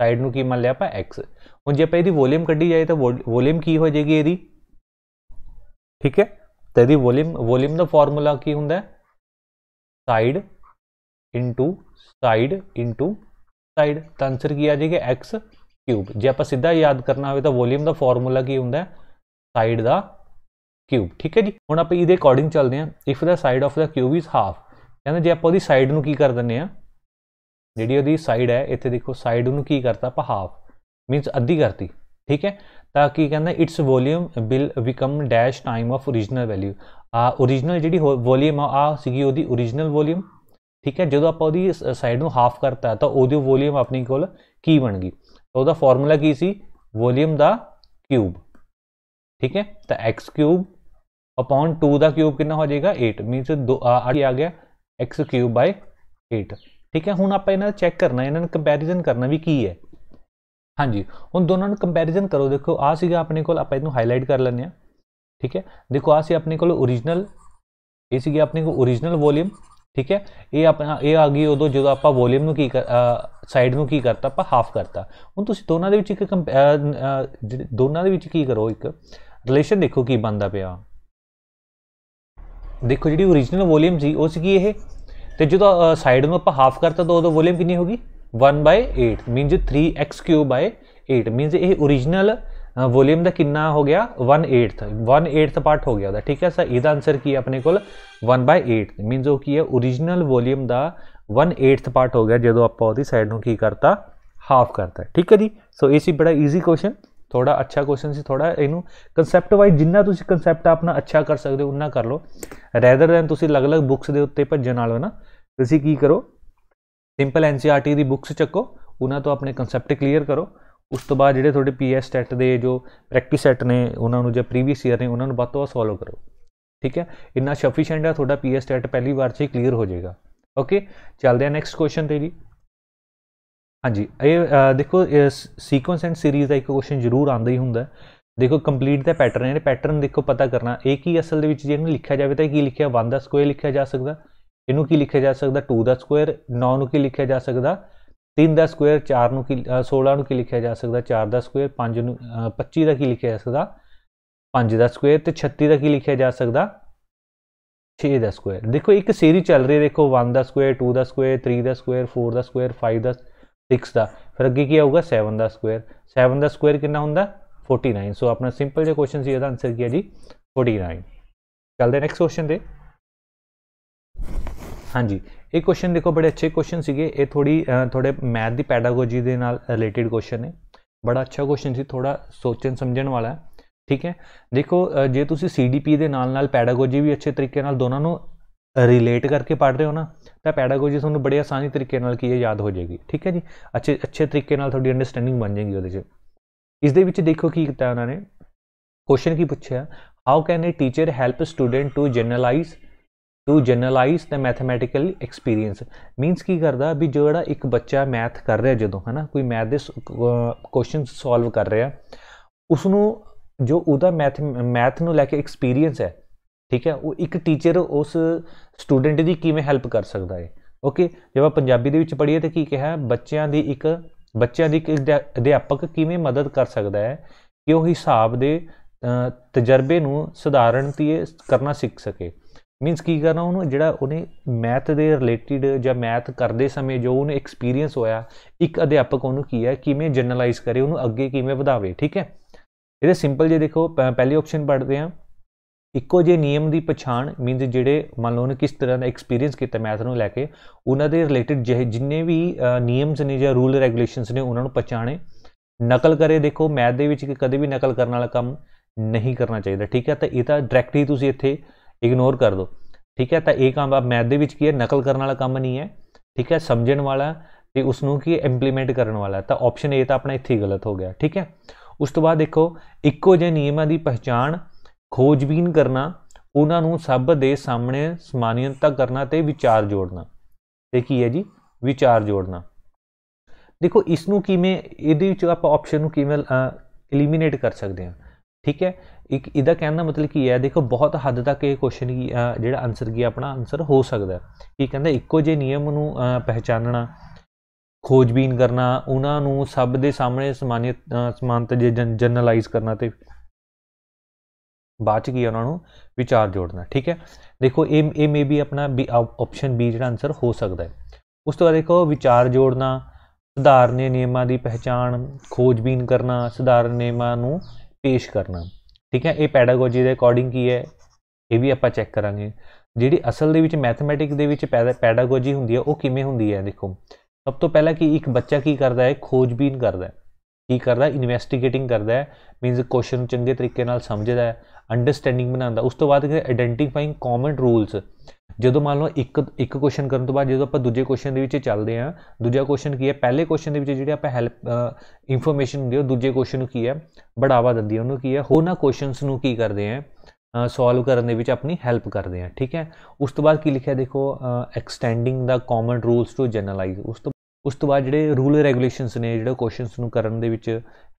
ਸਾਈਡ ਨੂੰ ਕੀ ਮੰਨ ਲਿਆ ਆਪਾਂ x ਹੁਣ ਜੇ ਆਪਾਂ ਇਹਦੀ ਵੋਲਿਊਮ ਕੱਢੀ ਜਾਏ ਤਾਂ ਵੋਲਿਊਮ ਕੀ ਹੋ ਜਾਏਗੀ ਇਹਦੀ ਠੀਕ ਹੈ ਤਾਂ ਇਹਦੀ ਵੋਲਿਊਮ ਵੋਲਿਊਮ ਦਾ ਫਾਰਮੂਲਾ ਕੀ ਹੁੰਦਾ ਹੈ side into side into side ਤਾਂ ਆਨਸਰ ਕੀ ਆ ਜਾਏਗਾ x ਕਿਊਬ ਜੇ ਆਪਾਂ ਸਿੱਧਾ ਯਾਦ ਕਰਨਾ ਹੋਵੇ ਤਾਂ ਵੋਲਿਊਮ ਦਾ ਫਾਰਮੂਲਾ ਕੀ ਹੁੰਦਾ ਹੈ ਸਾਈਡ ਦਾ ਕਿਊਬ ਠੀਕ ਹੈ ਜੀ ਹੁਣ ਆਪਾਂ ਇਹਦੇ ਅਕੋਰਡਿੰਗ ਚੱਲਦੇ ਹਾਂ if the side of the cube is half ਕਹਿੰਦੇ ਜੇ ਆਪਾਂ ਉਹਦੀ ਸਾਈਡ ਨੂੰ ਕੀ ਕਰ ਦਿੰਨੇ ਆ ਜਿਹੜੀ ਉਹਦੀ ਸਾਈਡ ਹੈ ਇੱਥੇ ਦੇਖੋ ਸਾਈਡ ਨੂੰ ਕੀ ਕਰਤਾ ਆਪਾਂ ਹਾਫ ਮੀਨਸ ਅੱਧੀ ਕਰਤੀ ਠੀਕ ਹੈ ਤਾਂ ਕੀ ਕਹਿੰਦਾ its volume will become dash time of origignal value ਆ origignal ਜਿਹੜੀ ਵੋਲਿਊਮ ਆ ਸੀਗੀ ਉਹਦੀ origignal ਵੋਲਿਊਮ ਠੀਕ ਹੈ ਜਦੋਂ ਆਪਾਂ ਉਹਦੀ ਸਾਈਡ ਨੂੰ ਹਾਫ ਕਰਤਾ ਤਾਂ ਉਹਦੀ ਵੋਲਿਊਮ ਆਪਣੀ ਕੋਲ ਕੀ ਬਣ ਗਈ ਤਾਂ ਉਹਦਾ ਫਾਰਮੂਲਾ ਕੀ ਸੀ ਵੋਲਿਊਮ ਦਾ ਕਿਊਬ ਠੀਕ ਹੈ ਤਾਂ x ਕਿਊਬ अपॉन 2 ਦਾ ਕਿਊਬ ਕਿੰਨਾ ਹੋ ਜਾਏਗਾ 8 ਮੀਨਸ दो ਆ ਗਿਆ गया एक्स ਠੀਕ ਹੈ ਹੁਣ ਆਪਾਂ ਇਹਨਾਂ ਦਾ ਚੈੱਕ ਕਰਨਾ ਇਹਨਾਂ ਨੂੰ ਕੰਪੈਰੀਜ਼ਨ ਕਰਨਾ ਵੀ ਕੀ ਹੈ ਹਾਂਜੀ ਹੁਣ ਦੋਨਾਂ ਨੂੰ ਕੰਪੈਰੀਜ਼ਨ ਕਰੋ ਦੇਖੋ ਆ ਸੀਗਾ ਆਪਣੇ ਕੋਲ ਆਪਾਂ ਇਹਨੂੰ ਹਾਈਲਾਈਟ ਕਰ ਲੈਂਦੇ ਆ ਠੀਕ ਹੈ ਦੇਖੋ ਆ ਸੀ ਆਪਣੇ ਕੋਲ ओरिजिनल ਇਹ ਸੀਗੀ ਆਪਣੇ ਕੋਲ ओरिजिनल ਵੋਲਿਊਮ ਠੀਕ ਹੈ ਇਹ ਆਪਣਾ ਇਹ ਆ ਗਈ ਉਦੋਂ ਜਦੋਂ ਆਪਾਂ ਵੋਲਿਊਮ ਨੂੰ ਕੀ ਸਾਈਡ ਨੂੰ ਕੀ ਕਰਤਾ ਆਪਾਂ ਹਾਫ ਕਰਤਾ ਹੁਣ ਤੁਸੀਂ ਦੋਨਾਂ ਦੇ ਵਿੱਚ ਇੱਕ ਦੋਨਾਂ ਦੇ ਵਿੱਚ ਕੀ ਕਰੋ ਇੱਕ ਰਿਲੇਸ਼ਨ ਦੇਖੋ ਕੀ ਬਣਦਾ ਪਿਆ ਦੇਖੋ ਜਿਹੜੀ ओरिजिनल ਵੋਲਿਊਮ ਸੀ ਉਹ ਕੀ ਇਹ ਤੇ ਜਦੋਂ ਸਾਈਡ ਨੂੰ ਆਪਾਂ ਹਾਫ ਕਰਤਾ ਤਾਂ ਉਹਦਾ ਵੋਲਿਊਮ ਕਿੰਨੀ ਹੋਗੀ 1/8 ਮੀਨਸ 3x³ 8 ਮੀਨਸ ਇਹ origignal ਵੋਲਿਊਮ ਦਾ ਕਿੰਨਾ ਹੋ ਗਿਆ 1/8 1 8th ਪਾਰਟ ਹੋ ਗਿਆ ਉਹਦਾ ਠੀਕ ਹੈ ਸਰ ਇਹਦਾ ਆਨਸਰ ਕੀ ਹੈ ਆਪਣੇ ਕੋਲ 1/8 ਮੀਨਸ ਉਹ ਕੀ ਹੈ origignal ਵੋਲਿਊਮ ਦਾ 1 8th ਪਾਰਟ ਹੋ ਗਿਆ ਜਦੋਂ ਆਪਾਂ ਉਹਦੀ ਸਾਈਡ ਨੂੰ ਕੀ ਕਰਤਾ ਹਾਫ ਕਰਤਾ ਠੀਕ ਹੈ ਜੀ ਸੋ ਇਹ ਸੀ ਬੜਾ ਈਜ਼ੀ ਕੁਐਸਚਨ ਥੋੜਾ ਅੱਛਾ ਕੁਐਸਚਨ ਸੀ ਥੋੜਾ ਇਹਨੂੰ ਕਨਸੈਪਟ ਵਾਈਜ਼ ਜਿੰਨਾ ਤੁਸੀਂ ਕਨਸੈਪਟ ਆਪਣਾ ਅੱਛਾ ਕਰ ਸਕਦੇ ਹੋ ਉਨਾ ਕਰ ਲਓ ਰੈਦਰ ਦੈਨ ਤੁਸੀਂ ਅਲੱਗ-ਅਲੱਗ ਬੁੱਕਸ ਦੇ ਉੱਤੇ ਭੱਜਣ ਨਾਲ ਨਾ ਤੁਸੀਂ ਕੀ ਕਰੋ ਸਿੰਪਲ ਐਨਸੀਆਰਟੀ e ਦੀ ਬੁੱਕਸ ਚੱਕੋ ਉਹਨਾਂ ਤੋਂ ਆਪਣੇ ਕਨਸੈਪਟ ਕਲੀਅਰ ਕਰੋ ਉਸ ਤੋਂ ਬਾਅਦ ਜਿਹੜੇ ਤੁਹਾਡੇ ਪੀਐਸ ਟੈਟ ਦੇ ਜੋ ਪ੍ਰੈਕਟਿਸ ਸੈਟ ਨੇ ਉਹਨਾਂ ਨੂੰ ਜਾਂ ਪ੍ਰੀਵੀਅਸ ਈਅਰ ਨੇ ਉਹਨਾਂ ਨੂੰ ਵੱਧ ਤੋਂ ਸੋਲਵ ਕਰੋ ਠੀਕ ਹੈ ਇੰਨਾ ਸਫੀਸ਼ੀਐਂਟ ਹੈ ਤੁਹਾਡਾ ਪੀਐਸ ਟੈਟ ਪਹਿਲੀ ਵਾਰ 'ਚ ਹੀ ਕਲੀਅਰ ਹੋ ਜਾਏਗਾ ਓਕੇ ਚੱਲਦੇ ਆ ਨੈਕਸਟ ਕੁਐਸਚਨ ਤੇ ਜੀ ਹਾਂਜੀ ਇਹ ਦੇਖੋ ਸੀਕੁਐਂਸ ਐਂਡ ਸੀਰੀਜ਼ ਦਾ ਇੱਕ ਕੁਐਸਚਨ ਜ਼ਰੂਰ ਆਉਂਦਾ ਹੀ ਹੁੰਦਾ ਦੇਖੋ ਕੰਪਲੀਟ ਦਾ ਪੈਟਰਨ ਹੈ ਪੈਟਰਨ ਦੇਖੋ ਪਤਾ ਕਰਨਾ ਇਹ ਕੀ ਅਸਲ ਦੇ ਵਿੱਚ ਜੇ ਇਹਨੂੰ ਲਿਖਿਆ ਜਾਵੇ ਤਾਂ ਕੀ ਲਿਖਿਆ 1 ਦਾ ਸਕੁਅਰ ਲਿਖਿਆ ਜਾ ਸਕਦਾ ਇਹਨੂੰ ਕੀ ਲਿਖਿਆ ਜਾ ਸਕਦਾ 2 ਦਾ ਸਕੁਅਰ 9 ਨੂੰ ਕੀ ਲਿਖਿਆ ਜਾ ਸਕਦਾ 3 ਦਾ ਸਕੁਅਰ 4 ਨੂੰ ਕੀ 16 ਨੂੰ ਕੀ ਲਿਖਿਆ ਜਾ ਸਕਦਾ 4 ਦਾ ਸਕੁਅਰ 5 ਨੂੰ 25 ਦਾ ਕੀ ਲਿਖਿਆ ਜਾ ਸਕਦਾ 5 ਦਾ ਸਕੁਅਰ ਤੇ 36 ਦਾ ਕੀ ਲਿਖਿਆ ਜਾ ਸਕਦਾ 6 ਦਾ ਸਕੁਅਰ ਦੇਖੋ ਇੱਕ ਸੀਰੀਜ਼ ਚੱਲ ਰਹੀ ਹੈ ਦੇਖੋ 1 ਦਾ ਸਕੁਅਰ 2 ਦਾ ਸਕੁਅਰ 3 ਦਾ ਸਕੁਅਰ 4 ਦਾ ਸਕੁਅਰ 5 ਦਾ 6 ਦਾ ਫਿਰ ਅੱਗੇ ਕੀ ਆਊਗਾ 7 ਦਾ ਸਕੁਅਰ 7 ਦਾ ਸਕੁਅਰ ਕਿੰਨਾ ਹੁੰਦਾ 49 ਸੋ ਆਪਣਾ ਸਿੰਪਲ ਜਿਹਾ ਕੁਐਸਚਨ ਸੀ ਇਹਦਾ ਆਨਸਰ ਕੀ ਹੈ ਜੀ 49 ਚੱਲਦੇ ਨੈਕਸਟ ਕੁਐਸਚਨ ਤੇ ਹਾਂਜੀ ਇਹ ਕੁਐਸਚਨ ਦੇਖੋ ਬੜੇ ਅੱਛੇ ਕੁਐਸਚਨ ਸੀਗੇ ਇਹ ਥੋੜੀ ਥੋੜੇ ਮੈਥ ਦੀ ਪੈਡਾਗੋਜੀ ਦੇ ਨਾਲ ਰਿਲੇਟਡ ਕੁਐਸਚਨ ਨੇ ਬੜਾ ਅੱਛਾ ਕੁਐਸਚਨ ਸੀ ਥੋੜਾ ਸੋਚਣ ਸਮਝਣ ਵਾਲਾ ਠੀਕ ਹੈ ਦੇਖੋ ਜੇ ਤੁਸੀਂ ਸੀਡੀਪੀ ਦੇ ਨਾਲ ਨਾਲ ਪੈਡਾਗੋਜੀ ਵੀ ਅੱਛੇ ਤਰੀਕੇ ਨਾਲ ਦੋਨਾਂ ਨੂੰ ਰਿਲੇਟ ਕਰਕੇ ਪੜ ਰਹੇ ਹੋ ਨਾ ਤਾਂ ਪੈਡਾਗੋਜੀ ਤੁਹਾਨੂੰ ਬੜੇ ਆਸਾਨੀ ਤਰੀਕੇ ਨਾਲ ਕੀ ਹੈ ਯਾਦ ਹੋ ਜਾਏਗੀ ਠੀਕ ਹੈ ਜੀ ਅੱਛੇ ਅੱਛੇ ਤਰੀਕੇ ਨਾਲ ਤੁਹਾਡੀ ਅੰਡਰਸਟੈਂਡਿੰਗ ਬਣ ਜਾਏਗੀ ਉਹਦੇ 'ਚ ਇਸ ਦੇ ਵਿੱਚ ਦੇਖੋ ਕੀ ਕੀਤਾ ਉਹਨਾਂ ਨੇ ਕੁਐਸਚਨ ਕੀ ਪੁੱਛਿਆ how can a teacher help student to generalise to generalise the mathematical experience means ਕੀ ਕਰਦਾ ਵੀ ਜਿਹੜਾ ਇੱਕ ਬੱਚਾ ਮੈਥ ਕਰ ਰਿਹਾ ਜਦੋਂ ਹੈਨਾ ਕੋਈ ਮੈਥ ਦੇ ਕੁਐਸਚਨ ਸੋਲਵ ਕਰ ਰਿਹਾ ਉਸ ਨੂੰ ਜੋ ਉਹਦਾ ਮੈਥ ਮੈਥ ਨੂੰ ਲੈ ਕੇ ਐਕਸਪੀਰੀਅੰਸ ਹੈ ਠੀਕ ਹੈ ਉਹ ਇੱਕ ਟੀਚਰ ਉਸ ਸਟੂਡੈਂਟ ਦੀ ਕਿਵੇਂ ਹੈਲਪ ਕਰ ਸਕਦਾ ਹੈ ਓਕੇ ਜੇ ਆਪਾਂ ਪੰਜਾਬੀ ਦੇ ਵਿੱਚ ਪੜ੍ਹੀਏ ਤਾਂ ਕੀ ਕਿਹਾ ਬੱਚਿਆਂ ਦੀ ਇੱਕ ਬੱਚਿਆਂ ਦੀ ਅਧਿਆਪਕ ਕਿਵੇਂ ਮਦਦ ਕਰ ਸਕਦਾ ਹੈ ਕਿ ਉਹ ਹਿਸਾਬ ਦੇ ਤਜਰਬੇ ਨੂੰ ਸਧਾਰਨ ਤੀਏ ਕਰਨਾ ਸਿੱਖ ਸਕੇ ਮੀਨਸ ਕੀ ਕਰਨਾ ਉਹਨੂੰ ਜਿਹੜਾ ਉਹਨੇ ਮੈਥ ਦੇ ਰਿਲੇਟਿਡ ਜਾਂ ਮੈਥ ਕਰਦੇ ਸਮੇਂ ਜੋ ਉਹਨੂੰ ਐਕਸਪੀਰੀਅੰਸ ਹੋਇਆ ਇੱਕ ਅਧਿਆਪਕ ਉਹਨੂੰ ਕੀ ਹੈ ਕਿਵੇਂ ਜਨਰਲਾਈਜ਼ ਕਰੇ ਉਹਨੂੰ ਅੱਗੇ ਕਿਵੇਂ ਵਧਾਵੇ ਠੀਕ ਹੈ ਇਹਦੇ ਸਿੰਪਲ ਜੇ ਦੇਖੋ ਪਹਿਲੀ ਆਪਸ਼ਨ ਪੜ੍ਹਦੇ ਹਾਂ ਇੱਕੋ ਜੇ ਨਿਯਮ ਦੀ ਪਛਾਣ ਮੀਨਸ ਜਿਹੜੇ ਮੰਨ ਲਓ ਨੇ ਕਿਸ ਤਰ੍ਹਾਂ ਦਾ ਐਕਸਪੀਰੀਅੰਸ ਕੀਤਾ ਮੈਥ ਨੂੰ ਲੈ ਕੇ ਉਹਨਾਂ ਦੇ ਰਿਲੇਟਡ ਜਿੰਨੇ ਵੀ ਨਿਯਮਸ ਨੇ ਜਾਂ ਰੂਲ ਰੈਗੂਲੇਸ਼ਨਸ ਨੇ ਉਹਨਾਂ ਨੂੰ ਪਛਾਣੇ ਨਕਲ ਕਰੇ ਦੇਖੋ ਮੈਥ ਦੇ ਵਿੱਚ ਕਦੇ ਵੀ ਨਕਲ ਕਰਨ ਵਾਲਾ ਕੰਮ ਨਹੀਂ ਕਰਨਾ ਚਾਹੀਦਾ ਠੀਕ ਹੈ ਤਾਂ ਇਹ ਤਾਂ ਡਾਇਰੈਕਟਲੀ ਤੁਸੀਂ ਇੱਥੇ ਇਗਨੋਰ ਕਰ ਦਿਓ ਠੀਕ ਹੈ ਤਾਂ ਇਹ ਕੰਮ ਆ ਮੈਥ ਦੇ ਵਿੱਚ ਕੀ ਹੈ ਨਕਲ ਕਰਨ ਵਾਲਾ ਕੰਮ ਨਹੀਂ ਹੈ ਠੀਕ ਹੈ ਸਮਝਣ ਵਾਲਾ ਤੇ ਉਸ ਨੂੰ ਕੀ ਇੰਪਲੀਮੈਂਟ ਕਰਨ ਵਾਲਾ ਤਾਂ ਆਪਸ਼ਨ ਏ ਤਾਂ ਆਪਣਾ ਇੱਥੇ ਹੀ ਗਲਤ ਹੋ ਗਿਆ ਠੀਕ ਹੈ ਉਸ ਤੋਂ ਬਾਅਦ ਦੇਖੋ ਇੱਕੋ ਜਿਹੇ ਨਿਯਮਾਂ ਦੀ ਪਛਾਣ ਖੋਜਬੀਨ ਕਰਨਾ ਉਹਨਾਂ ਨੂੰ ਸਭ ਦੇ ਸਾਹਮਣੇ ਸਮਾਨਤਾ ਕਰਨਾ ਤੇ ਵਿਚਾਰ ਜੋੜਨਾ ਤੇ ਕੀ ਹੈ ਜੀ ਵਿਚਾਰ ਜੋੜਨਾ ਦੇਖੋ ਇਸ ਨੂੰ ਕਿਵੇਂ ਇਹਦੇ ਵਿੱਚ ਆਪਾਂ ਆਪਸ਼ਨ ਨੂੰ ਕਿਵੇਂ ਐਲੀਮੀਨੇਟ ਕਰ ਸਕਦੇ ਹਾਂ ਠੀਕ ਹੈ ਇੱਕ ਇਹਦਾ ਕਹਿਣ ਦਾ ਮਤਲਬ ਕੀ ਹੈ ਦੇਖੋ ਬਹੁਤ ਹੱਦ ਤੱਕ ਇਹ ਕੁਐਸਚਨ ਜਿਹੜਾ ਆਨਸਰ ਕੀ ਆਪਣਾ ਆਨਸਰ ਹੋ ਸਕਦਾ ਹੈ ਕੀ ਕਹਿੰਦਾ ਇੱਕੋ ਜੇ ਨਿਯਮ ਨੂੰ ਪਹਿਚਾਨਣਾ ਖੋਜਬੀਨ ਕਰਨਾ ਉਹਨਾਂ ਨੂੰ ਸਭ ਦੇ ਸਾਹਮਣੇ ਸਮਾਨਿਤ ਸਮਾਨਤਾ ਜਨਰਲਾਈਜ਼ ਕਰਨਾ ਤੇ ਬਾਅਦ ਚ ਕੀ ਉਹਨਾਂ ਨੂੰ ਵਿਚਾਰ ਜੋੜਨਾ ਠੀਕ ਹੈ ਦੇਖੋ ਇਹ ਇਹ ਮੇ ਵੀ ਆਪਣਾ ਆਪਸ਼ਨ ਬੀ ਜਿਹੜਾ ਆਨਸਰ ਹੋ ਸਕਦਾ ਹੈ ਉਸ ਤੋਂ ਬਾਅਦ ਦੇਖੋ ਵਿਚਾਰ ਜੋੜਨਾ ਸਧਾਰਨ ਨਿਯਮਾਂ ਦੀ ਪਹਿਚਾਣ ਖੋਜਬੀਨ ਕਰਨਾ ਸਧਾਰਨ ਨਿਯਮਾਂ ਨੂੰ ਪੇਸ਼ ਕਰਨਾ ਠੀਕ ਹੈ ਇਹ ਪੈਡਾਗੋਜੀ ਦੇ ਅਕੋਰਡਿੰਗ ਕੀ ਹੈ ਇਹ ਵੀ ਆਪਾਂ ਚੈੱਕ ਕਰਾਂਗੇ ਜਿਹੜੀ ਅਸਲ ਦੇ ਵਿੱਚ ਮੈਥਮੈਟਿਕ ਦੇ ਵਿੱਚ ਪੈਡਾਗੋਜੀ ਹੁੰਦੀ ਹੈ ਉਹ ਕਿਵੇਂ ਹੁੰਦੀ ਹੈ ਦੇਖੋ ਸਭ ਤੋਂ ਪਹਿਲਾਂ ਕਿ ਇੱਕ ਬੱਚਾ ਕੀ ਕਰਦਾ ਹੈ ਖੋਜਬੀਨ ਕਰਦਾ ਹੈ ਕੀ ਕਰਦਾ ਇਨਵੈਸਟੀਗੇਟਿੰਗ ਕਰਦਾ ਹੈ ਮੀਨਸ ਕੁਐਸਚਨ ਨੂੰ ਚੰਗੇ ਤਰੀਕੇ ਨਾਲ ਸਮਝਦਾ ਹੈ ਅੰਡਰਸਟੈਂਡਿੰਗ ਬਣਾਉਂਦਾ ਉਸ ਤੋਂ ਬਾਅਦ ਕਿ ਆਇਡੈਂਟੀਫਾਈਂਗ ਕਾਮਨ ਰੂਲਸ ਜਦੋਂ ਮੰਨ ਲਓ ਇੱਕ ਇੱਕ ਕੁਐਸਚਨ ਕਰਨ ਤੋਂ ਬਾਅਦ ਜਦੋਂ ਆਪਾਂ ਦੂਜੇ ਕੁਐਸਚਨ ਦੇ ਵਿੱਚ ਚੱਲਦੇ ਆ ਦੂਜਾ ਕੁਐਸਚਨ ਕੀ ਹੈ ਪਹਿਲੇ ਕੁਐਸਚਨ ਦੇ ਵਿੱਚ ਜਿਹੜੇ ਆਪਾਂ ਹੈਲਪ ਇਨਫੋਰਮੇਸ਼ਨ ਹੁੰਦੀ ਹੈ ਦੂਜੇ ਕੁਐਸਚਨ ਨੂੰ ਕੀ ਹੈ ਬੜਾਵਾ ਦਿੰਦੀ ਹੈ ਉਹਨੂੰ ਕੀ ਹੈ ਹੋਰ ਨਾ ਕੁਐਸਚਨਸ ਨੂੰ ਕੀ ਕਰਦੇ ਆ ਸੋਲਵ ਕਰਨ ਦੇ ਵਿੱਚ ਆਪਣੀ ਹੈਲਪ ਕਰਦੇ ਆ ਠੀਕ ਹੈ ਉਸ ਤੋਂ ਬਾਅਦ ਕੀ ਲਿਖਿਆ ਦੇਖੋ extending the common rules to generalise ਉਸ ਤੋਂ ਉਸ ਤੋਂ ਬਾਅਦ ਜਿਹੜੇ ਰੂਲ ਰੈਗੂਲੇਸ਼ਨਸ ਨੇ ਜਿਹੜਾ ਕੁਐਸਚਨਸ ਨੂੰ ਕਰਨ ਦੇ ਵਿੱਚ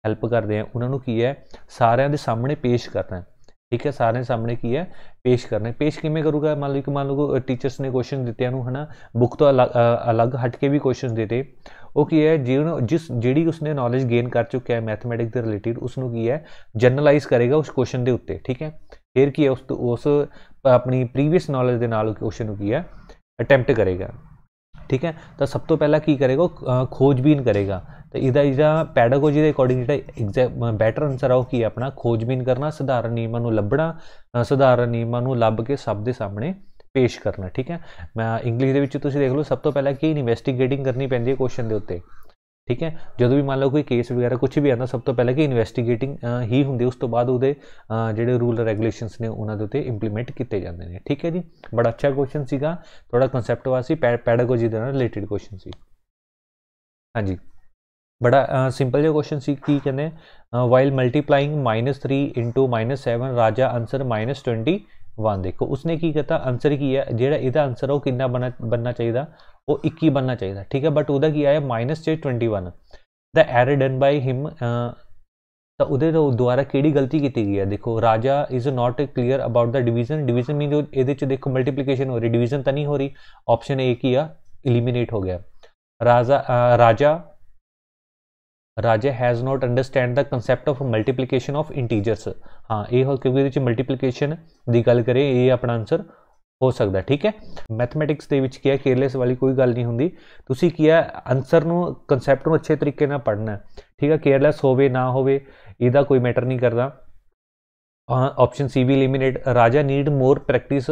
ਹੈਲਪ ਕਰਦੇ ਆ ਉਹਨਾਂ ਨੂੰ ਕੀ ਹੈ ਸਾਰਿਆਂ ਦੇ ਸਾਹਮਣੇ ਪੇਸ਼ ਕਰਨਾ ਠੀਕ ਹੈ ਸਾਰੇ ਸਾਹਮਣੇ ਕੀ ਹੈ ਪੇਸ਼ ਕਰਨਾ ਪੇਸ਼ ਕਿਵੇਂ ਕਰੂਗਾ ਮੰਨ ਲਓ ਕਿ ਮੰਨ ਲਓ ਟੀਚਰਸ ਨੇ ਕੁਐਸਚਨ ਦਿੱਤੇ ਨੂੰ ਹਨਾ ਬੁੱਕ ਤੋਂ ਅਲੱਗ ਹਟ ਕੇ ਵੀ ਕੁਐਸਚਨ ਦੇਤੇ ਉਹ ਕੀ ਹੈ ਜਿਹਨੂੰ ਜਿਸ ਜਿਹੜੀ ਉਸਨੇ ਨੌਲੇਜ ਗੇਨ ਕਰ ਚੁੱਕਿਆ ਹੈ ਮੈਥਮੈਟਿਕਸ ਦੇ ਰਿਲੇਟਿਡ ਉਸ ਨੂੰ ਕੀ ਹੈ ਜਨਰਲਾਈਜ਼ ਕਰੇਗਾ ਉਸ ਕੁਐਸਚਨ ਦੇ ਉੱਤੇ ਠੀਕ ਹੈ ਫਿਰ ਕੀ ਹੈ ਉਸ ਉਸ ਆਪਣੀ ਪ੍ਰੀਵੀਅਸ ਨੌਲੇਜ ਦੇ ਨਾਲ ਕੁਐਸਚਨ ਨੂੰ ਕੀ ਹੈ ਅਟੈਂਪਟ ਕਰੇਗਾ ਠੀਕ ਹੈ ਤਾਂ ਸਭ ਤੋਂ ਪਹਿਲਾਂ ਕੀ ਕਰੇਗਾ ਖੋਜਬੀਨ ਕਰੇਗਾ ਤਾਂ ਇਹਦਾ ਜਿਹੜਾ ਪੈਡਾਗੋਜੀ ਦੇ ਅਕੋਰਡਿੰਗ ਜਿਹੜਾ ਬੈਟਰ ਆਨਸਰ ਆ ਉਹ ਕੀ ਆਪਣਾ ਖੋਜਬੀਨ ਕਰਨਾ ਸਧਾਰਨ ਨਿਯਮਾਂ ਨੂੰ ਲੱਭਣਾ ਸਧਾਰਨ ਨਿਯਮਾਂ ਨੂੰ ਲੱਭ ਕੇ ਸਭ ਦੇ ਸਾਹਮਣੇ ਪੇਸ਼ ਕਰਨਾ ਠੀਕ ਹੈ ਮੈਂ ਇੰਗਲਿਸ਼ ਦੇ ਵਿੱਚ ਤੁਸੀਂ ਦੇਖ ਲਓ ਸਭ ਤੋਂ ਪਹਿਲਾਂ ਕੀ ਇਨਵੈਸਟੀਗੇਟਿੰਗ ਕਰਨੀ ਪੈਂਦੀ ਹੈ ਕੁਐਸਚਨ ਦੇ ਉੱਤੇ ਠੀਕ ਹੈ ਜਦੋਂ ਵੀ ਮੰਨ ਲਓ ਕੋਈ ਕੇਸ ਵਗੈਰਾ ਕੁਝ ਵੀ ਆਉਂਦਾ ਸਭ ਤੋਂ ਪਹਿਲਾਂ ਕਿ ਇਨਵੈਸਟੀਗੇਟਿੰਗ ਹੀ ਹੁੰਦੀ ਉਸ ਤੋਂ ਬਾਅਦ ਉਹਦੇ ਜਿਹੜੇ ਰੂਲ ਰੈਗੂਲੇਸ਼ਨਸ ਨੇ ਉਹਨਾਂ ਦੇ ਉੱਤੇ ਇੰਪਲੀਮੈਂਟ ਕੀਤੇ ਜਾਂਦੇ ਨੇ ਠੀਕ ਹੈ ਜੀ ਬੜਾ ਅੱਛਾ ਕੁਐਸਚਨ ਸੀਗਾ ਥੋੜਾ ਕਨਸੈਪਟ ਸੀ ਪੈਡਾਗੋਜੀ ਦੇ ਨਾਲ ਰਿਲੇਟਡ ਕੁਐਸਚਨ ਸੀ ਹਾਂਜੀ ਬੜਾ ਸਿੰਪਲ ਜਿਹਾ ਕੁਐਸਚਨ ਸੀ ਕੀ ਕਹਿੰਦੇ ਵਾਈਲ ਮਲਟੀਪਲਾਈਂਗ -3 -7 ਰਾਜਾ ਆਨਸਰ -21 ਦੇਖੋ ਉਸਨੇ ਕੀ ਕਹਤਾ ਆਨਸਰ ਕੀ ਹੈ ਜਿਹੜਾ ਇਹਦਾ ਆਨਸਰ ਉਹ ਕਿੰਨਾ ਬਣਨਾ ਚਾਹੀਦਾ वो इक्की बनना चाहिए था ठीक है बट उधर किया है माइनस चेज twenty one the error done by him तो उधर तो द्वारा केड़ी गलती की गई है देखो Raja is not clear about the division division mean ये देखो मल्टीप्लीकेशन हो रही डिवीजन तो नहीं हो रही ऑप्शन ए की इलिमिनेट हो गया राजा आ, uh, Raja Raja has not understand the concept of multiplication of integers हाँ ये क्योंकि मल्टीप्लीकेशन की गल करें ये अपना आंसर ਹੋ ਸਕਦਾ ਠੀਕ ਹੈ ਮੈਥਮੈਟਿਕਸ ਦੇ ਵਿੱਚ ਕੀ ਹੈ ਕੇਅਰਲੈਸ ਵਾਲੀ ਕੋਈ ਗੱਲ ਨਹੀਂ ਹੁੰਦੀ ਤੁਸੀਂ ਕੀ ਹੈ ਆਨਸਰ ਨੂੰ ਕਨਸੈਪਟ ਨੂੰ ਅੱਛੇ ਤਰੀਕੇ ਨਾਲ ਪੜ੍ਹਨਾ ਠੀਕ ਹੈ ਕੇਅਰਲੈਸ ਹੋਵੇ ਨਾ ਹੋਵੇ ਇਹਦਾ ਕੋਈ ਮੈਟਰ ਨਹੀਂ ਕਰਦਾ ਆਪਸ਼ਨ ਸੀ ਵੀ eliminate Raja need more practice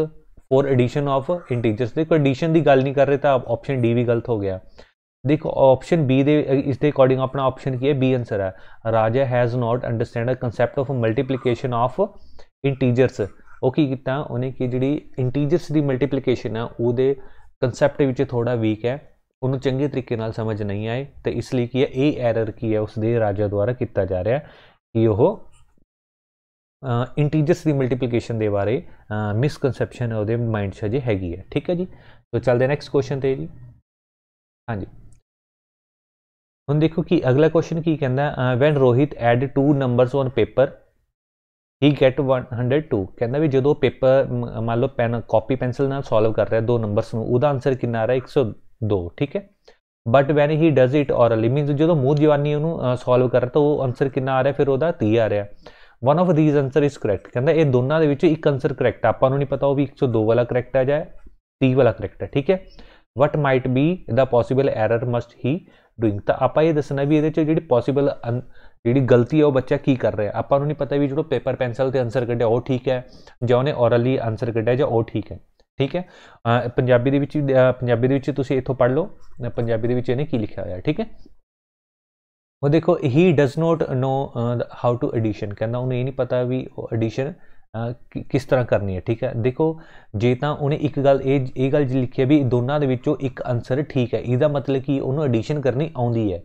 for addition of integers ਦੇ ਐਡੀਸ਼ਨ ਦੀ ਗੱਲ ਨਹੀਂ ਕਰ ਰਹੇ ਤਾਂ ਆਪਸ਼ਨ ਡੀ ਵੀ ਗਲਤ ਹੋ ਗਿਆ ਦੇਖੋ ਆਪਸ਼ਨ ਬੀ ਦੇ ਇਸ ਦੇ ਅਕੋਰਡਿੰਗ ਆਪਣਾ ਆਪਸ਼ਨ ਕੀ ਹੈ ਬੀ ਆਨਸਰ ਹੈ Raja has not understand a concept of multiplication of integers ਉਹ ਕੀ ਕੀਤਾ ਉਹਨੇ ਕਿ ਜਿਹੜੀ ਇੰਟੀਜਰਸ ਦੀ ਮਲਟੀਪਲੀਕੇਸ਼ਨ ਆ ਉਹਦੇ ਕਨਸੈਪਟ ਵਿੱਚ ਥੋੜਾ ਵੀਕ ਹੈ ਉਹਨੂੰ ਚੰਗੇ ਤਰੀਕੇ ਨਾਲ ਸਮਝ ਨਹੀਂ ਆਏ ਤੇ ਇਸ ਲਈ ਕੀ ਹੈ ਇਹ ਐਰਰ ਕੀ ਹੈ ਉਸ ਦੇ ਰਾਜਾ ਦੁਆਰਾ ਕੀਤਾ ਜਾ ਰਿਹਾ ਕਿ ਉਹ ਇੰਟੀਜਰਸ ਦੀ ਮਲਟੀਪਲੀਕੇਸ਼ਨ ਦੇ ਬਾਰੇ ਮਿਸਕਨਸੈਪਸ਼ਨ ਉਹਦੇ ਮਾਈਂਡ 'ਚ ਜੇ ਹੈਗੀ ਹੈ ਠੀਕ ਹੈ ਜੀ ਤੋਂ ਚੱਲਦੇ ਨੈਕਸਟ ਕੁਐਸਚਨ ਤੇ ਜੀ ਹਾਂਜੀ ਹੁਣ ਦੇਖੋ ਕਿ ਅਗਲਾ ਕੁਐਸਚਨ ਕੀ ਕਹਿੰਦਾ when Rohit add two numbers on paper he get 102 ਕਹਿੰਦਾ ਵੀ ਜਦੋਂ ਪੇਪਰ ਮੰਨ ਲਓ ਪੈਨ ਕਾਪੀ ਪੈਨਸਲ ਨਾਲ ਸੋਲਵ ਕਰ ਰਿਹਾ ਦੋ ਨੰਬਰਸ ਨੂੰ ਉਹਦਾ ਆਨਸਰ ਕਿੰਨਾ ਆ ਰਿਹਾ 102 ਠੀਕ ਹੈ but when he does it orally means ਜਦੋਂ ਮੂਹ ਜਵਾਨੀ ਉਹਨੂੰ ਸੋਲਵ ਕਰ ਰਿਹਾ ਤਾਂ ਉਹ ਆਨਸਰ ਕਿੰਨਾ ਆ ਰਿਹਾ ਫਿਰ ਉਹਦਾ 30 ਆ ਰਿਹਾ one of these answer is correct ਕਹਿੰਦਾ ਇਹ ਦੋਨਾਂ ਦੇ ਵਿੱਚੋਂ ਇੱਕ ਆਨਸਰ ਕਰੈਕਟ ਆ ਆਪਾਂ ਨੂੰ ਨਹੀਂ ਪਤਾ ਉਹ ਵੀ 102 ਵਾਲਾ ਕਰੈਕਟ ਆ ਜਾਏ 30 ਵਾਲਾ ਕਰੈਕਟ ਆ ਠੀਕ ਹੈ what might be the possible error must he doing ਤਾਂ ਆਪਾਂ ਇਹ ਦੱਸਣਾ ਵੀ ਇਹਦੇ ਚ ਜਿਹੜੀ ਪੋਸੀਬਲ ਜਿਹੜੀ ਗਲਤੀ ਹੈ ਉਹ ਬੱਚਾ ਕੀ ਕਰ ਰਿਹਾ ਆਪਾਂ ਨੂੰ ਨਹੀਂ ਪਤਾ ਵੀ ਜਿਹੜਾ ਪੇਪਰ ਪੈਨਸਲ ਤੇ ਆਨਸਰ ਕੱਢਿਆ ਉਹ ਠੀਕ ਹੈ ਜਾਂ ਉਹਨੇ ਔਰਲੀ ਆਨਸਰ ਕੱਢਿਆ ਜਾਂ ਉਹ ਠੀਕ ਹੈ ਠੀਕ ਹੈ ਪੰਜਾਬੀ ਦੇ ਵਿੱਚ ਪੰਜਾਬੀ ਦੇ ਵਿੱਚ ਤੁਸੀਂ ਇੱਥੋਂ ਪੜ੍ਹ ਲਓ ਪੰਜਾਬੀ ਦੇ ਵਿੱਚ ਇਹਨੇ ਕੀ ਲਿਖਿਆ ਹੋਇਆ ਠੀਕ ਹੈ ਉਹ ਦੇਖੋ he does not know how to addition ਕਹਿੰਦਾ ਉਹਨੂੰ ਇਹ ਨਹੀਂ ਪਤਾ ਵੀ ਐਡੀਸ਼ਨ ਕਿਸ ਤਰ੍ਹਾਂ ਕਰਨੀ ਹੈ ਠੀਕ ਹੈ ਦੇਖੋ ਜੇ ਤਾਂ ਉਹਨੇ ਇੱਕ ਗੱਲ ਇਹ ਇਹ ਗੱਲ ਲਿਖੀ ਹੈ ਵੀ ਦੋਨਾਂ ਦੇ ਵਿੱਚੋਂ ਇੱਕ ਆਨਸਰ ਠੀਕ ਹੈ ਇਹਦਾ ਮਤਲਬ ਕਿ ਉਹਨੂੰ ਐਡੀਸ਼ਨ ਕਰਨੀ ਆਉਂਦੀ ਹੈ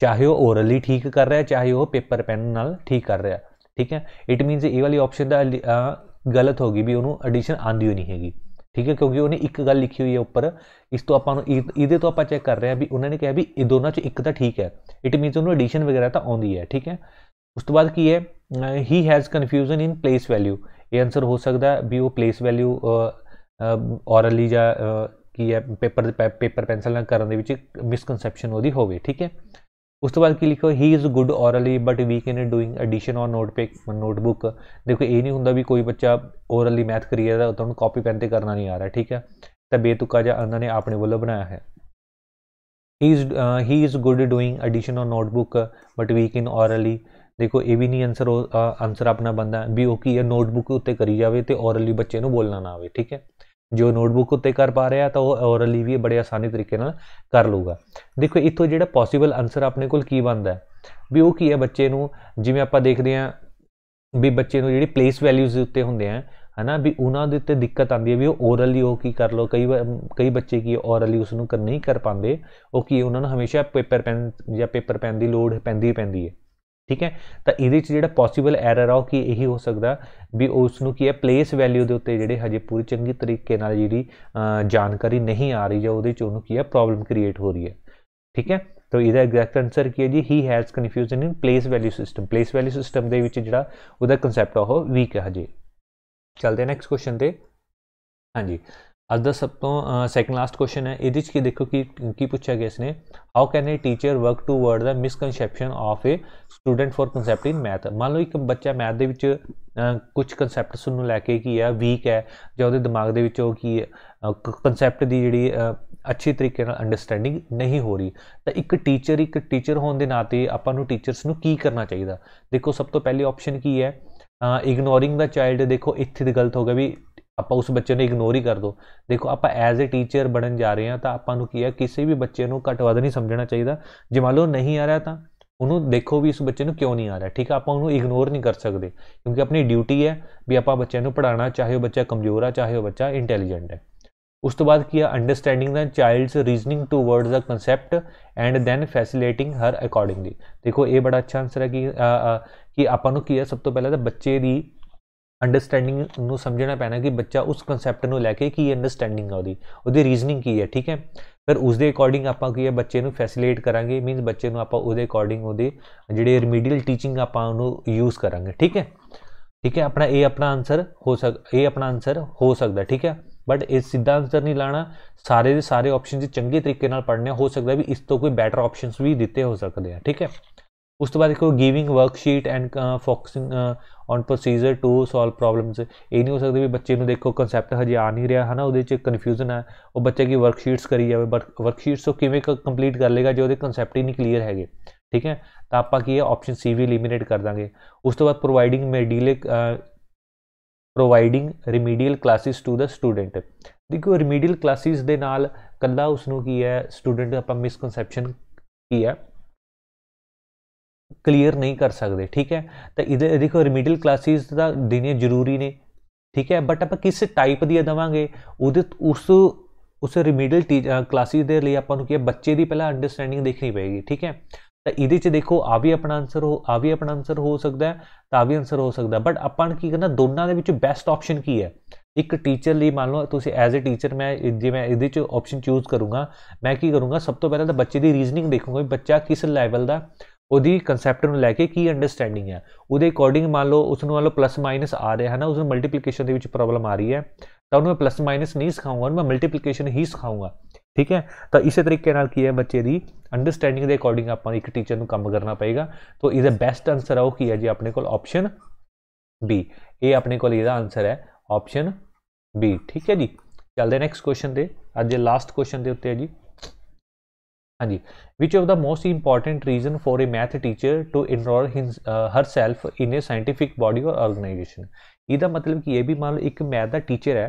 ਚਾਹੇ ਉਹ ਓਰਲੀ ਠੀਕ ਕਰ ਰਿਹਾ ਚਾਹੇ ਉਹ ਪੇਪਰ ਪੈਨ ਨਾਲ ਠੀਕ ਕਰ ਰਿਹਾ ਠੀਕ ਹੈ ਇਟ ਮੀਨਸ ਇਹ ਵਾਲੀ ਆਪਸ਼ਨ ਦਾ ਗਲਤ ਹੋ ਗਈ ਵੀ ਉਹਨੂੰ ਐਡੀਸ਼ਨ ਆਂਦੀ ਹੋਣੀ ਹੈਗੀ ਠੀਕ ਹੈ ਕਿਉਂਕਿ ਉਹਨੇ ਇੱਕ ਗੱਲ ਲਿਖੀ ਹੋਈ ਹੈ ਉੱਪਰ ਇਸ ਤੋਂ ਆਪਾਂ ਨੂੰ ਇਹਦੇ ਤੋਂ ਆਪਾਂ ਚੈੱਕ ਕਰ ਰਹੇ ਹਾਂ ਵੀ ਉਹਨਾਂ ਨੇ ਕਿਹਾ ਵੀ ਇਹ ਦੋਨਾਂ ਚ ਇੱਕ ਤਾਂ ਠੀਕ ਹੈ ਇਟ ਮੀਨਸ ਉਹਨੂੰ ਐਡੀਸ਼ਨ ਵਗੈਰਾ ਤਾਂ ਆਉਂਦੀ ਹੈ ਠੀਕ ਹੈ ਉਸ ਤੋਂ ਬਾਅਦ ਕੀ ਹੈ he has confusion in place value ਇਹ ਆਨਸਰ ਹੋ ਸਕਦਾ ਵੀ ਉਹ ਪਲੇਸ ਵੈਲਿਊ ਔਰਲੀ ਜਾਂ ਕੀ ਹੈ ਪੇਪਰ ਪੇਪਰ ਪੈਨਸਲ ਨਾਲ ਕਰਨ ਦੇ ਵਿੱਚ ਮਿਸਕਨਸੈਪਸ਼ਨ ਉਹਦੀ ਹੋਵੇ ਠੀਕ ਹੈ ਉਸ ਤੋਂ ਬਾਅਦ ਕੀ ਲਿਖੋ he is good orally but weak in doing addition on notepad notebook ਦੇਖੋ ਇਹ ਨਹੀਂ ਹੁੰਦਾ ਵੀ ਕੋਈ ਬੱਚਾ ਔਰਲੀ ਮੈਥ ਕਰੀ ਰਿਹਾ ਤਾਂ ਉਹਨੂੰ ਕਾਪੀ ਪੈਨ ਤੇ ਕਰਨਾ ਨਹੀਂ ਆ ਰਿਹਾ ਠੀਕ ਹੈ ਤਾਂ ਬੇਤੁਕਾ ਜਿਹਾ ਉਹਨਾਂ ਨੇ ਆਪਣੇ ਵੱਲੋਂ ਬਣਾਇਆ ਹੈ he is he is good doing addition on notebook but weak in orally ਦੇਖੋ ਇਹ ਵੀ ਨਹੀਂ ਆਨਸਰ ਆਨਸਰ ਆਪਣਾ ਬੰਦਾ ਵੀ ਉਹ ਕੀ ਹੈ ਨੋਟਬੁੱਕ ਉੱਤੇ ਕਰੀ ਜਾਵੇ ਤੇ ਔਰਲੀ ਬੱਚੇ ਨੂੰ ਬੋਲਣਾ ਨਾ ਆਵੇ ਠੀਕ ਹੈ ਜੋ ਨੋਟਬੁੱਕ ਉੱਤੇ ਕਰ ਪਾ ਰਿਹਾ ਤਾਂ ਉਹ ਔਰਲੀ ਵੀ ਬੜੇ ਆਸਾਨੀ ਤਰੀਕੇ ਨਾਲ ਕਰ ਲੂਗਾ ਦੇਖੋ ਇੱਥੋਂ ਜਿਹੜਾ ਪੋਸੀਬਲ ਆਨਸਰ ਆਪਣੇ ਕੋਲ ਕੀ ਬਣਦਾ ਵੀ ਉਹ ਕੀ ਹੈ ਬੱਚੇ ਨੂੰ ਜਿਵੇਂ ਆਪਾਂ ਦੇਖਦੇ ਆਂ ਵੀ ਬੱਚੇ ਨੂੰ ਜਿਹੜੀ ਪਲੇਸ ਵੈਲਿਊਜ਼ ਦੇ ਉੱਤੇ ਹੁੰਦੇ ਆ ਹਨਾ ਵੀ ਉਹਨਾਂ ਦੇ ਉੱਤੇ ਦਿੱਕਤ ਆਉਂਦੀ ਹੈ ਵੀ ਉਹ ਓਰਲੀ ਉਹ ਕੀ ਕਰ ਲੋ ਕਈ ਕਈ ਬੱਚੇ ਕੀ ਓਰਲੀ ਉਸ ਨੂੰ ਕਰ ਨਹੀਂ ਕਰ ਪਾਉਂਦੇ ਉਹ ਕੀ ਉਹਨਾਂ ਨੂੰ ਹਮੇਸ਼ਾ ਪੇਪਰ ਪੈਨ ਜਾਂ ਪੇਪਰ ਪੈਨ ਦੀ ਲੋੜ ਪੈਂਦੀ ਪੈਂਦੀ ਹੈ ਠੀਕ ਹੈ ਤਾਂ ਇਹਦੇ ਵਿੱਚ ਜਿਹੜਾ ਪੋਸੀਬਲ ਐਰਰ ਆ ਉਹ ਕੀ ਇਹੀ ਹੋ ਸਕਦਾ ਵੀ ਉਸ ਨੂੰ ਕੀ ਹੈ ਪਲੇਸ ਵੈਲਿਊ ਦੇ ਉੱਤੇ ਜਿਹੜੇ ਹਜੇ ਪੂਰੀ ਚੰਗੀ ਤਰੀਕੇ ਨਾਲ ਜਿਹੜੀ ਜਾਣਕਾਰੀ ਨਹੀਂ ਆ ਰਹੀ ਜਾਂ ਉਹਦੇ ਚ ਉਹਨੂੰ ਕੀ ਹੈ ਪ੍ਰੋਬਲਮ ਕ੍ਰੀਏਟ ਹੋ ਰਹੀ ਹੈ ਠੀਕ ਹੈ ਤਾਂ ਇਹਦਾ ਐਗਜ਼ੈਕਟ ਆਨਸਰ ਕੀ ਹੈ ਜੀ he has confusion in place value system place value system ਦੇ ਵਿੱਚ ਜਿਹੜਾ ਉਹਦਾ ਕਨਸੈਪਟ ਆ ਉਹ ਵੀਕ ਹੈ ਹਜੇ ਚਲਦੇ ਨੈਕਸਟ ਕੁਐਸਚਨ ਤੇ ਹਾਂਜੀ ਅੱਜ ਦਾ ਸਭ ਤੋਂ ਸੈਕੰਡ ਲਾਸਟ ਕੁਐਸਚਨ ਹੈ ਇਹਦੇ ਚ ਕੀ ਦੇਖੋ ਕਿ ਕੀ ਪੁੱਛਿਆ ਗਿਆ ਇਸਨੇ how can a teacher work toward the misconception of a student for concept in math ਮੰਨ ਲਓ ਇੱਕ ਬੱਚਾ ਮੈਥ ਦੇ ਵਿੱਚ ਕੁਝ ਕਨਸੈਪਟਸ ਨੂੰ ਲੈ ਕੇ ਕੀ ਹੈ ਵੀਕ ਹੈ ਜਾਂ ਉਹਦੇ ਦਿਮਾਗ ਦੇ ਵਿੱਚ ਉਹ ਕੀ ਕਨਸੈਪਟ ਦੀ ਜਿਹੜੀ ਅੱਛੀ ਤਰੀਕੇ ਨਾਲ ਅੰਡਰਸਟੈਂਡਿੰਗ ਨਹੀਂ ਹੋ ਰਹੀ ਤਾਂ ਇੱਕ ਟੀਚਰ ਇੱਕ ਟੀਚਰ ਹੋਣ ਦੇ ਨਾਤੇ ਆਪਾਂ ਨੂੰ ਟੀਚਰਸ ਨੂੰ ਕੀ ਕਰਨਾ ਚਾਹੀਦਾ ਦੇਖੋ ਸਭ ਤੋਂ ਪਹਿਲੀ ਆਪਸ਼ਨ ਕੀ ਹੈ ਇਗਨੋਰਿੰਗ ਦਾ ਚਾਈਲਡ ਦੇਖੋ ਇੱਥੇ ਦੀ ਗਲਤ ਹੋ ਗਿਆ ਵੀ ਆਪਾਂ ਉਸ ਬੱਚੇ ਨੂੰ ਇਗਨੋਰ ਹੀ ਕਰ ਦੋ ਦੇਖੋ ਆਪਾਂ ਐਜ਼ ਅ ਟੀਚਰ ਬਣਨ ਜਾ ਰਹੇ ਹਾਂ ਤਾਂ ਆਪਾਂ ਨੂੰ ਕੀ ਹੈ ਕਿਸੇ ਵੀ ਬੱਚੇ ਨੂੰ ਘਟਵਾਦ ਨਹੀਂ ਸਮਝਣਾ ਚਾਹੀਦਾ ਜੇ ਮੰਨ ਲਓ ਨਹੀਂ ਆ ਰਿਹਾ ਤਾਂ ਉਹਨੂੰ ਦੇਖੋ ਵੀ ਇਸ ਬੱਚੇ ਨੂੰ ਕਿਉਂ ਨਹੀਂ ਆ ਰਿਹਾ ਠੀਕ ਹੈ ਆਪਾਂ ਉਹਨੂੰ ਇਗਨੋਰ ਨਹੀਂ ਕਰ ਸਕਦੇ ਕਿਉਂਕਿ ਆਪਣੀ ਡਿਊਟੀ ਹੈ ਵੀ ਆਪਾਂ ਬੱਚੇ ਨੂੰ ਪੜਾਉਣਾ ਚਾਹੇ ਉਹ ਬੱਚਾ ਕਮਜ਼ੋਰ ਆ ਚਾਹੇ ਉਹ ਬੱਚਾ ਇੰਟੈਲੀਜੈਂਟ ਹੈ ਉਸ ਤੋਂ ਬਾਅਦ ਕੀ ਹੈ understanding the child's reasoning towards the concept and then facilitating her accordingly ਦੇਖੋ ਇਹ ਬੜਾ ਅੱਛਾ ਆਨਸਰ ਹੈ ਕਿ ਕਿ ਆਪਾਂ ਨੂੰ ਕੀ ਹੈ ਸਭ ਤੋਂ ਪਹਿਲਾਂ ਤਾਂ ਬੱਚੇ ਦੀ ਅੰਡਰਸਟੈਂਡਿੰਗ ਨੂੰ ਸਮਝਣਾ ਪੈਣਾ ਕਿ ਬੱਚਾ ਉਸ ਕਨਸੈਪਟ ਨੂੰ ਲੈ ਕੇ ਕੀ ਅੰਡਰਸਟੈਂਡਿੰਗ ਆ ਉਹਦੀ ਉਹਦੀ ਰੀਜ਼ਨਿੰਗ ਕੀ ਹੈ ਠੀਕ ਹੈ ਫਿਰ ਉਸ ਦੇ ਅਕੋਰਡਿੰਗ ਆਪਾਂ ਕੀ ਹੈ ਬੱਚੇ ਨੂੰ ਫੈਸਿਲੇਟ ਕਰਾਂਗੇ ਮੀਨਸ ਬੱਚੇ ਨੂੰ ਆਪਾਂ ਉਹਦੇ ਅਕੋਰਡਿੰਗ ਉਹਦੇ ਜਿਹੜੇ ਰਿਮੀਡੀਅਲ ਟੀਚਿੰਗ ਆਪਾਂ ਉਹਨੂੰ ਯੂਜ਼ ਕਰਾਂਗੇ ਠੀਕ ਹੈ ਠੀਕ ਹੈ ਆਪਣਾ ਇਹ ਆਪਣਾ ਆਨਸਰ ਹੋ ਸਕ ਇਹ ਆਪਣਾ ਆਨਸਰ ਹੋ ਸਕਦਾ ਠੀਕ ਹੈ ਬਟ ਇਹ ਸਿੱਧਾ ਆਨਸਰ ਨਹੀਂ ਲਾਣਾ ਸਾਰੇ ਦੇ ਸਾਰੇ ਆਪਸ਼ਨਸ ਚੰਗੇ ਤਰੀਕੇ ਨਾਲ ਪੜ੍ਹਨੇ ਹੋ ਸਕਦਾ ਵੀ ਇਸ ਤੋਂ ਕੋਈ ਬੈਟਰ ਆਪਸ਼ਨਸ ਵੀ ਦਿੱਤੇ ਹੋ ਸਕਦੇ ਆ ਠੀਕ ਹੈ ਉਸ ਤੋਂ ਬਾਅਦ ਦੇਖੋ giving worksheet and focusing on procedure to solve problems ਇਹ ਨਹੀਂ ਹੋ ਸਕਦਾ ਵੀ ਬੱਚੇ ਨੂੰ ਦੇਖੋ ਕਨਸੈਪਟ ਹਜੇ ਆ ਨਹੀਂ ਰਿਹਾ ਹਨਾ ਉਹਦੇ 'ਚ ਕਨਫਿਊਜ਼ਨ ਹੈ ਉਹ ਬੱਚੇ ਕੀ ਵਰਕਸ਼ੀਟਸ ਕਰੀ ਜਾਵੇ ਬਟ ਵਰਕਸ਼ੀਟਸ ਉਹ ਕਿਵੇਂ ਕੰਪਲੀਟ ਕਰ ਲੇਗਾ ਜੇ ਉਹਦੇ ਕਨਸੈਪਟ ਹੀ ਨਹੀਂ ਕਲੀਅਰ ਹੈਗੇ ਠੀਕ ਹੈ ਤਾਂ ਆਪਾਂ ਕੀ ਹੈ ਆਪਸ਼ਨ ਸੀ ਵੀ ਐਲੀਮੀਨੇਟ ਕਰ ਦਾਂਗੇ ਉਸ ਤੋਂ ਬਾਅਦ ਪ੍ਰੋਵਾਈਡਿੰਗ ਮੈਡੀਲੇ providing remedial classes to the student ਦੇਖੋ ਰਿਮੀਡੀਅਲ ਕਲਾਸਿਸ ਦੇ ਨਾਲ ਕੱਲਾ ਉਸ ਨੂੰ ਕੀ ਹੈ ਸਟੂਡੈਂਟ ਆਪਾਂ ਮਿਸਕਨਸੈਪਸ਼ਨ ਕੀ ਹੈ ਕਲੀਅਰ ਨਹੀਂ ਕਰ ਸਕਦੇ ਠੀਕ ਹੈ ਤਾਂ ਇਹਦੇ ਦੇਖੋ ਰਿਮੀਡੀਅਲ ਕਲਾਸਿਸ ਦਾ ਦਿਨੇ ਜ਼ਰੂਰੀ ਨੇ ਠੀਕ ਹੈ ਬਟ ਆਪਾਂ ਕਿਸ ਟਾਈਪ ਦੀ ਦਵਾਂਗੇ ਉਹਦੇ ਉਸ ਉਸ ਰਿਮੀਡੀਅਲ ਕਲਾਸਿਸ ਦੇ ਲਈ ਆਪਾਂ ਨੂੰ ਕੀ ਬੱਚੇ ਦੀ ਪਹਿਲਾਂ ਅੰਡਰਸਟੈਂਡਿੰਗ ਦੇਖਣੀ ਪਏਗੀ ਠੀਕ ਹੈ ਤਾਂ ਇਹਦੇ 'ਚ ਦੇਖੋ ਆ ਵੀ ਆਪਣਾ ਆਨਸਰ ਹੋ ਆ ਵੀ ਆਪਣਾ ਆਨਸਰ ਹੋ ਸਕਦਾ ਹੈ ਤਾਂ ਆ ਵੀ ਆਨਸਰ ਹੋ ਸਕਦਾ ਬਟ ਆਪਾਂ ਨੂੰ ਕੀ ਕਰਨਾ ਦੋਨਾਂ ਦੇ ਵਿੱਚ ਬੈਸਟ ਆਪਸ਼ਨ ਕੀ ਹੈ ਇੱਕ ਟੀਚਰ ਲਈ ਮੰਨ ਲਓ ਤੁਸੀਂ ਐਜ਼ ਅ ਟੀਚਰ ਮੈਂ ਜੇ ਮੈਂ ਇਹਦੇ 'ਚ ਆਪਸ਼ਨ ਚੂਜ਼ ਕਰੂੰਗਾ ਮੈਂ ਕੀ ਕਰੂੰਗਾ ਸਭ ਤੋਂ ਪਹਿਲਾਂ ਤਾਂ ਬੱਚੇ ਦੀ ਰੀਜ਼ਨਿੰਗ ਦੇਖੂੰਗਾ ਵੀ ਬੱਚਾ ਕਿਸ ਲੈਵਲ ਦਾ ਉਹਦੀ ਕਨਸੈਪਟ ਨੂੰ ਲੈ ਕੇ ਕੀ ਅੰਡਰਸਟੈਂਡਿੰਗ ਹੈ ਉਹਦੇ ਅਕੋਰਡਿੰਗ ਮੰਨ ਲਓ ਉਸ ਨੂੰ ਮੰਨ ਲਓ ਪਲੱਸ ਮਾਈਨਸ ਆ ਰਿਹਾ ਹੈ ਨਾ ਉਸ ਨੂੰ ਮਲਟੀਪਲੀਕੇਸ਼ਨ ਦੇ ਵਿੱਚ ਪ੍ਰੋਬਲਮ ਆ ਰਹੀ ਹੈ ਤਾਂ ਉਹਨੂੰ ਮੈਂ ਪਲੱਸ ਮਾਈਨਸ ਨਹੀਂ ਸਿਖਾਉਂਗਾ ਮੈਂ ਮਲਟੀਪਲੀਕੇਸ਼ਨ ਹੀ ਸਿਖਾਉਂਗਾ ਠੀਕ ਹੈ ਤਾਂ ਇਸੇ ਤਰੀਕੇ ਨਾਲ ਕੀ ਹੈ ਬੱਚੇ ਦੀ ਅੰਡਰਸਟੈਂਡਿੰਗ ਦੇ ਅਕੋਰਡਿੰਗ ਆਪਾਂ ਇੱਕ ਟੀਚਰ ਨੂੰ ਕੰਮ ਕਰਨਾ ਪਏਗਾ ਤਾਂ ਇਹਦਾ ਬੈਸਟ ਆਨਸਰ ਆਉ ਉਹ ਕੀ ਹੈ ਜੀ ਆਪਣੇ ਕੋਲ ਆਪਸ਼ਨ ਬੀ ਇਹ ਆਪਣੇ ਕੋਲ ਇਹਦਾ ਆਨਸਰ ਹੈ ਆਪਸ਼ਨ ਬੀ ਠੀਕ ਹੈ ਜੀ ਚੱਲਦੇ ਨੈਕਸਟ ਕੁਐਸਚਨ ਤੇ ਅੱਜ ਲਾਸਟ ਕੁਐਸਚਨ ਦੇ ਉੱਤੇ ਹੈ ਜੀ ਹਾਂਜੀ which of the most important reason for a math teacher to enroll herself in a scientific body or organization ਇਹਦਾ ਮਤਲਬ ਕੀ ਹੈ ਵੀ ਮੰਨ ਲਓ ਇੱਕ ਮੈਥ ਦਾ ਟੀਚਰ ਹੈ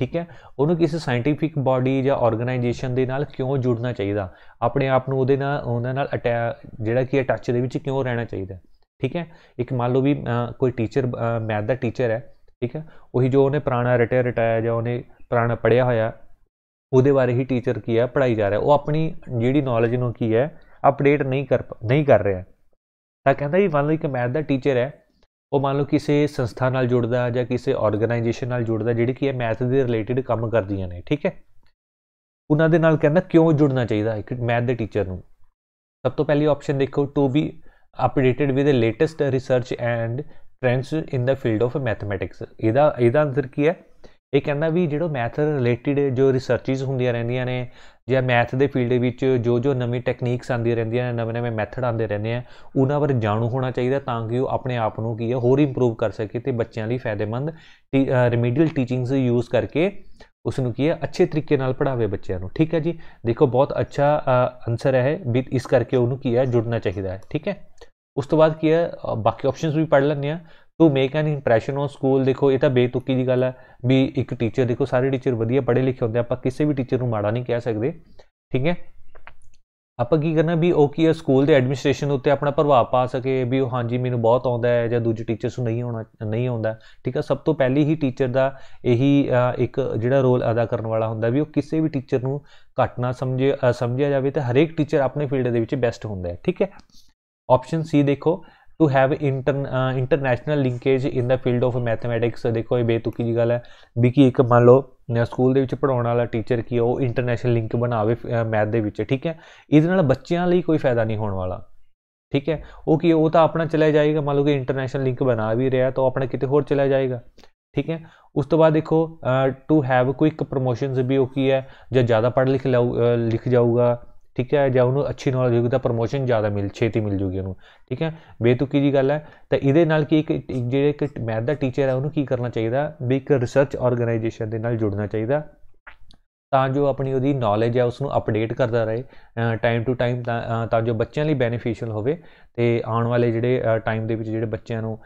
ਠੀਕ ਹੈ ਉਹਨੂੰ ਕਿਸੇ ਸਾਇੰਟਿਫਿਕ ਬਾਡੀ ਜਾਂ ਆਰਗੇਨਾਈਜੇਸ਼ਨ ਦੇ ਨਾਲ ਕਿਉਂ ਜੁੜਨਾ ਚਾਹੀਦਾ ਆਪਣੇ ਆਪ ਨੂੰ ਉਹਦੇ ਨਾਲ ਉਹਨਾਂ ਨਾਲ ਜਿਹੜਾ ਕੀ ਹੈ ਟੱਚ ਦੇ ਵਿੱਚ ਕਿਉਂ ਰਹਿਣਾ ਚਾਹੀਦਾ ਠੀਕ ਹੈ ਇੱਕ ਮੰਨ ਲਓ ਵੀ ਕੋਈ ਟੀਚਰ ਮੈਥ ਦਾ ਟੀਚਰ ਹੈ ਠੀਕ ਹੈ ਉਹੀ ਜੋ ਉਹਨੇ ਪੁਰਾਣਾ ਰਟਿਆ ਰਟਾਇਆ ਜਾਂ ਉਹਨੇ ਪੁਰਾਣਾ ਪੜਿਆ ਹੋਇਆ ਉਹਦੇ ਬਾਰੇ ਹੀ ਟੀਚਰ ਕੀ ਹੈ ਪੜਾਈ ਜਾ ਰਿਹਾ ਉਹ ਆਪਣੀ ਜਿਹੜੀ ਨੌਲੇਜ ਨੂੰ ਕੀ ਹੈ ਅਪਡੇਟ ਨਹੀਂ ਕਰ ਨਹੀਂ ਕਰ ਰਿਹਾ ਤਾਂ ਕਹਿੰਦਾ ਵੀ ਮੰਨ ਲਓ ਇੱਕ ਮੈਥ ਦਾ ਟੀਚਰ ਹੈ ਉਹ ਮੰਨ ਲਓ ਕਿਸੇ ਸੰਸਥਾ ਨਾਲ ਜੁੜਦਾ ਜਾਂ ਕਿਸੇ ਆਰਗੇਨਾਈਜੇਸ਼ਨ ਨਾਲ ਜੁੜਦਾ ਜਿਹੜੀ ਕੀ ਹੈ ਮੈਥ ਦੇ ਰਿਲੇਟਡ ਕੰਮ ਕਰਦੀਆਂ ਨੇ ਠੀਕ ਹੈ ਉਹਨਾਂ ਦੇ ਨਾਲ ਕਹਿੰਦਾ ਕਿਉਂ ਜੁੜਨਾ ਚਾਹੀਦਾ ਇੱਕ ਮੈਥ ਦੇ ਟੀਚਰ ਨੂੰ ਸਭ ਤੋਂ ਪਹਿਲੀ ਆਪਸ਼ਨ ਦੇਖੋ to be updated with the latest research and trends in the field of mathematics ਇਹਦਾ ਇਹਦਾ ਅੰਦਰ ਕੀ ਹੈ ਇਹ ਕਹਿੰਦਾ ਵੀ ਜਿਹੜਾ ਮੈਥ ਰਿਲੇਟਡ ਜੋ ਰਿਸਰਚਸ ਹੁੰਦੀਆਂ ਰਹਿੰਦੀਆਂ ਨੇ ਜਾਂ ਮੈਥ ਦੇ ਫੀਲਡ ਦੇ ਵਿੱਚ ਜੋ ਜੋ ਨਵੀਂ ਟੈਕਨੀਕਸ ਆਉਂਦੀਆਂ ਰਹਿੰਦੀਆਂ ਨੇ ਨਵੇਂ ਨਵੇਂ ਮੈਥਡ ਆਉਂਦੇ ਰਹਿੰਦੇ ਆ ਉਹਨਾਂ ਬਾਰੇ ਜਾਣੂ ਹੋਣਾ ਚਾਹੀਦਾ ਤਾਂ ਕਿ ਉਹ ਆਪਣੇ ਆਪ ਨੂੰ ਕੀ ਹੈ ਹੋਰ ਇੰਪਰੂਵ ਕਰ ਸਕੇ ਤੇ ਬੱਚਿਆਂ ਲਈ ਫਾਇਦੇਮੰਦ ਰਿਮੀਡੀਅਲ ਟੀਚਿੰਗਸ ਯੂਜ਼ ਕਰਕੇ ਉਸ ਨੂੰ ਕੀ ਹੈ ਅੱਛੇ ਤਰੀਕੇ ਨਾਲ ਪੜਾਵੇ ਬੱਚਿਆਂ ਨੂੰ ਠੀਕ ਹੈ ਜੀ ਦੇਖੋ ਬਹੁਤ ਅੱਛਾ ਆਨਸਰ ਹੈ ਵੀ ਇਸ ਕਰਕੇ ਉਹਨੂੰ ਕੀ ਹੈ ਜੁੜਨਾ ਚਾਹੀਦਾ ਹੈ ਠੀਕ ਹੈ ਉਸ ਤੋਂ ਬਾਅਦ ਕੀ ਹੈ ਬਾਕੀ ਆਪਸ਼ਨਸ ਵੀ ਪੜ ਲੈਣੇ ਆ to make an impression on school ਦੇਖੋ ਇਹ ਤਾਂ ਬੇਤੁਕੀ ਦੀ ਗੱਲ ਹੈ ਵੀ ਇੱਕ ਟੀਚਰ ਦੇਖੋ ਸਾਰੇ ਟੀਚਰ ਵਧੀਆ ਪੜ੍ਹੇ ਲਿਖੇ ਹੁੰਦੇ ਆਪਾਂ ਕਿਸੇ ਵੀ ਟੀਚਰ ਨੂੰ ਮਾੜਾ ਨਹੀਂ ਕਹਿ ਸਕਦੇ ਠੀਕ ਹੈ ਆਪਾਂ ਕੀ ਕਰਨਾ ਵੀ ਉਹ ਕੀ ਹੈ ਸਕੂਲ ਦੇ ਐਡਮਿਨਿਸਟ੍ਰੇਸ਼ਨ ਉੱਤੇ ਆਪਣਾ ਪ੍ਰਭਾਵ ਪਾ ਸਕੇ ਵੀ ਉਹ ਹਾਂਜੀ ਮੈਨੂੰ ਬਹੁਤ ਆਉਂਦਾ ਹੈ ਜਾਂ ਦੂਜੇ ਟੀਚਰਸ ਨੂੰ ਨਹੀਂ ਆਉਣਾ ਨਹੀਂ ਆਉਂਦਾ ਠੀਕ ਹੈ ਸਭ ਤੋਂ ਪਹਿਲੀ ਹੀ ਟੀਚਰ ਦਾ ਇਹੀ ਇੱਕ ਜਿਹੜਾ ਰੋਲ ਅਦਾ ਕਰਨ ਵਾਲਾ ਹੁੰਦਾ ਵੀ ਉਹ ਕਿਸੇ ਵੀ ਟੀਚਰ ਨੂੰ ਘੱਟ ਨਾ ਸਮਝੇ ਸਮਝਿਆ ਜਾਵੇ ਤੇ ਹਰੇਕ ਟੀਚਰ ਆਪਣੇ ਫੀਲਡ ਦੇ ਵਿੱਚ ਬੈਸਟ ਹੁੰਦਾ ਹੈ ਠੀਕ ਹੈ ਆਪਸ਼ਨ ਸੀ ਦੇਖੋ to have international linkage in the field of mathematics ਦੇਖੋ ਇਹ ਬੇਤੁਕੀ ਦੀ ਗੱਲ ਹੈ ਵੀ ਕਿ ਇੱਕ ਮੰਨ ਲਓ ਸਕੂਲ ਦੇ ਵਿੱਚ ਪੜਾਉਣ ਵਾਲਾ ਟੀਚਰ ਕੀ ਉਹ ਇੰਟਰਨੈਸ਼ਨਲ ਲਿੰਕ ਬਣਾਵੇ ਮੈਥ ਦੇ ਵਿੱਚ ਠੀਕ ਹੈ ਇਹਦੇ ਨਾਲ ਬੱਚਿਆਂ ਲਈ ਕੋਈ ਫਾਇਦਾ ਨਹੀਂ ਹੋਣ ਵਾਲਾ ਠੀਕ ਹੈ ਉਹ ਕੀ ਉਹ ਤਾਂ ਆਪਣਾ ਚਲਾ ਜਾਏਗਾ ਮੰਨ ਲਓ ਕਿ ਇੰਟਰਨੈਸ਼ਨਲ ਲਿੰਕ ਬਣਾ ਵੀ ਰਿਹਾ ਤਾਂ ਆਪਣਾ ਕਿਤੇ ਹੋਰ ਚਲਾ ਜਾਏਗਾ ਠੀਕ ਹੈ ਉਸ ਤੋਂ ਬਾਅਦ ਦੇਖੋ ਟੂ ਹੈਵ ਕੁਇਕ ਪ੍ਰੋਮੋਸ਼ਨਸ ਵੀ ਉਹ ਕੀ ਹੈ ਜੇ ਜ਼ਿਆਦਾ ਪੜ੍ਹ ਲਿਖ ਲਿਖ ਜਾਊਗਾ ਠੀਕ ਹੈ ਜਾਂ ਉਹਨੂੰ ਅੱਛੀ ਨੌਲੇਜ ਹੋਊਗੀ ਤਾਂ ਪ੍ਰੋਮੋਸ਼ਨ ਜ਼ਿਆਦਾ ਮਿਲ ਛੇਤੀ ਮਿਲ ਜੂਗੀ ਉਹਨੂੰ ਠੀਕ ਹੈ ਬੇਤੁਕੀ ਦੀ ਗੱਲ ਹੈ ਤਾਂ ਇਹਦੇ ਨਾਲ ਕੀ ਇੱਕ ਜਿਹੜੇ ਇੱਕ ਮੈਥ ਦਾ ਟੀਚਰ ਹੈ ਉਹਨੂੰ ਕੀ ਕਰਨਾ ਚਾਹੀਦਾ ਵੀ ਇੱਕ ਰਿਸਰਚ ਆਰਗੇਨਾਈਜੇਸ਼ਨ ਦੇ ਨਾਲ ਜੁੜਨਾ ਚਾਹੀਦਾ ਤਾਂ ਜੋ ਆਪਣੀ ਉਹਦੀ ਨੌਲੇਜ ਹੈ ਉਸ ਨੂੰ ਅਪਡੇਟ ਕਰਦਾ ਰਹੇ ਟਾਈਮ ਟੂ ਟਾਈਮ ਤਾਂ ਜੋ ਬੱਚਿਆਂ ਲਈ ਬੈਨੀਫੀਸ਼ੀਅਲ ਹੋਵੇ ਤੇ ਆਉਣ ਵਾਲੇ ਜਿਹੜੇ ਟਾਈਮ ਦੇ ਵਿੱਚ ਜਿਹੜੇ ਬੱਚਿਆਂ ਨੂੰ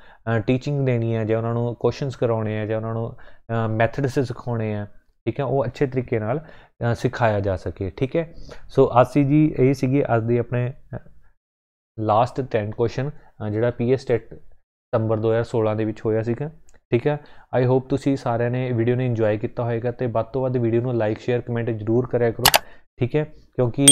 ਟੀਚਿੰਗ ਦੇਣੀ ਹੈ ਜਾਂ ਉਹਨਾਂ ਨੂੰ ਕੁਐਸਚਨਸ ਕਰਾਉਣੇ ਆ ਜਾਂ ਉਹਨਾਂ ਨੂੰ ਮੈਥਡਸ ਸਿਖਾਉਣੇ ਆ ਠੀਕ ਹੈ ਉਹ ਅੱਛੇ ਤਰੀਕੇ ਨਾਲ ਸਿਖਾਇਆ ਜਾ ਸਕੇ ਠੀਕ ਹੈ ਸੋ ਆਸੀ ਜੀ ਇਹ ਸੀਗੀ ਅੱਜ ਦੇ ਆਪਣੇ ਲਾਸਟ 10 ਕੁਐਸਚਨ ਜਿਹੜਾ ਪੀਐਸ ਸਟੇਟ ਸਤੰਬਰ 2016 ਦੇ ਵਿੱਚ ਹੋਇਆ ਸੀਗਾ ਠੀਕ ਹੈ ਆਈ ਹੋਪ ਤੁਸੀਂ ਸਾਰਿਆਂ ਨੇ ਵੀਡੀਓ ਨੂੰ ਇੰਜੋਏ ਕੀਤਾ ਹੋਵੇਗਾ ਤੇ ਵੱਧ ਤੋਂ ਵੱਧ ਵੀਡੀਓ ਨੂੰ ਲਾਈਕ ਸ਼ੇਅਰ ਕਮੈਂਟ ਜ਼ਰੂਰ ਕਰਿਆ ਕਰੋ ਠੀਕ ਹੈ ਕਿਉਂਕਿ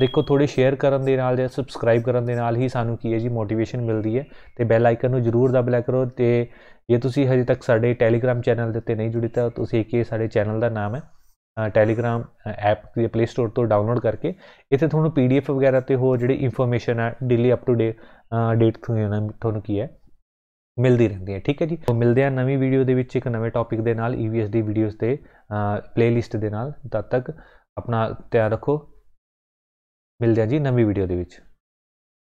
ਦੇਖੋ ਥੋੜੇ ਸ਼ੇਅਰ ਕਰਨ ਦੇ ਨਾਲ ਜਾਂ ਸਬਸਕ੍ਰਾਈਬ ਕਰਨ ਦੇ ਨਾਲ ਹੀ ਸਾਨੂੰ ਕੀ ਹੈ ਜੀ ਮੋਟੀਵੇਸ਼ਨ ਮਿਲਦੀ ਹੈ ਤੇ ਬੈਲ ਆਈਕਨ ਨੂੰ ਜ਼ਰੂਰ ਦਬਾ ਲਿਆ ਕਰੋ ਤੇ ਜੇ ਤੁਸੀਂ ਹਜੇ ਤੱਕ ਸਾਡੇ ਟੈਲੀਗ੍ਰam ਚੈਨਲ ਦੇ ਉੱਤੇ ਨਹੀਂ ਜੁੜੇ ਤਾਂ ਤੁਸੀਂ ਇੱਕ ਇਹ ਸਾਡੇ ਚੈਨਲ ਦਾ ਨਾਮ ਹੈ ਟੈਲੀਗ੍ਰam ਐਪ ਦੀ ਪਲੇ ਸਟੋਰ ਤੋਂ ਡਾਊਨਲੋਡ ਕਰਕੇ ਇੱਥੇ ਤੁਹਾਨੂੰ ਪੀਡੀਐਫ ਵਗੈਰਾ ਤੇ ਹੋ ਜਿਹੜੀ ਇਨਫੋਰਮੇਸ਼ਨ ਹੈ daily up to day date ਤੁਹਾਨੂੰ ਕੀ ਹੈ ਮਿਲਦੀ ਰਹਿੰਦੀ ਹੈ ਠੀਕ ਹੈ ਜੀ ਮਿਲਦੇ ਆ ਨਵੀਂ ਵੀਡੀਓ ਦੇ ਵਿੱਚ ਇੱਕ ਨਵੇਂ ਟੌਪਿਕ ਦੇ ਨਾਲ EVS ਦੀ ਵੀਡੀਓਜ਼ ਤੇ ਪਲੇਲਿਸਟ ਦੇ ਨਾਲ ਤਦ ਤੱਕ ਆਪਣਾ ਤਿਆਰ ਰੱਖੋ ਮਿਲਦੇ ਆ ਜੀ ਨਵੀਂ ਵੀਡੀਓ ਦੇ ਵਿੱਚ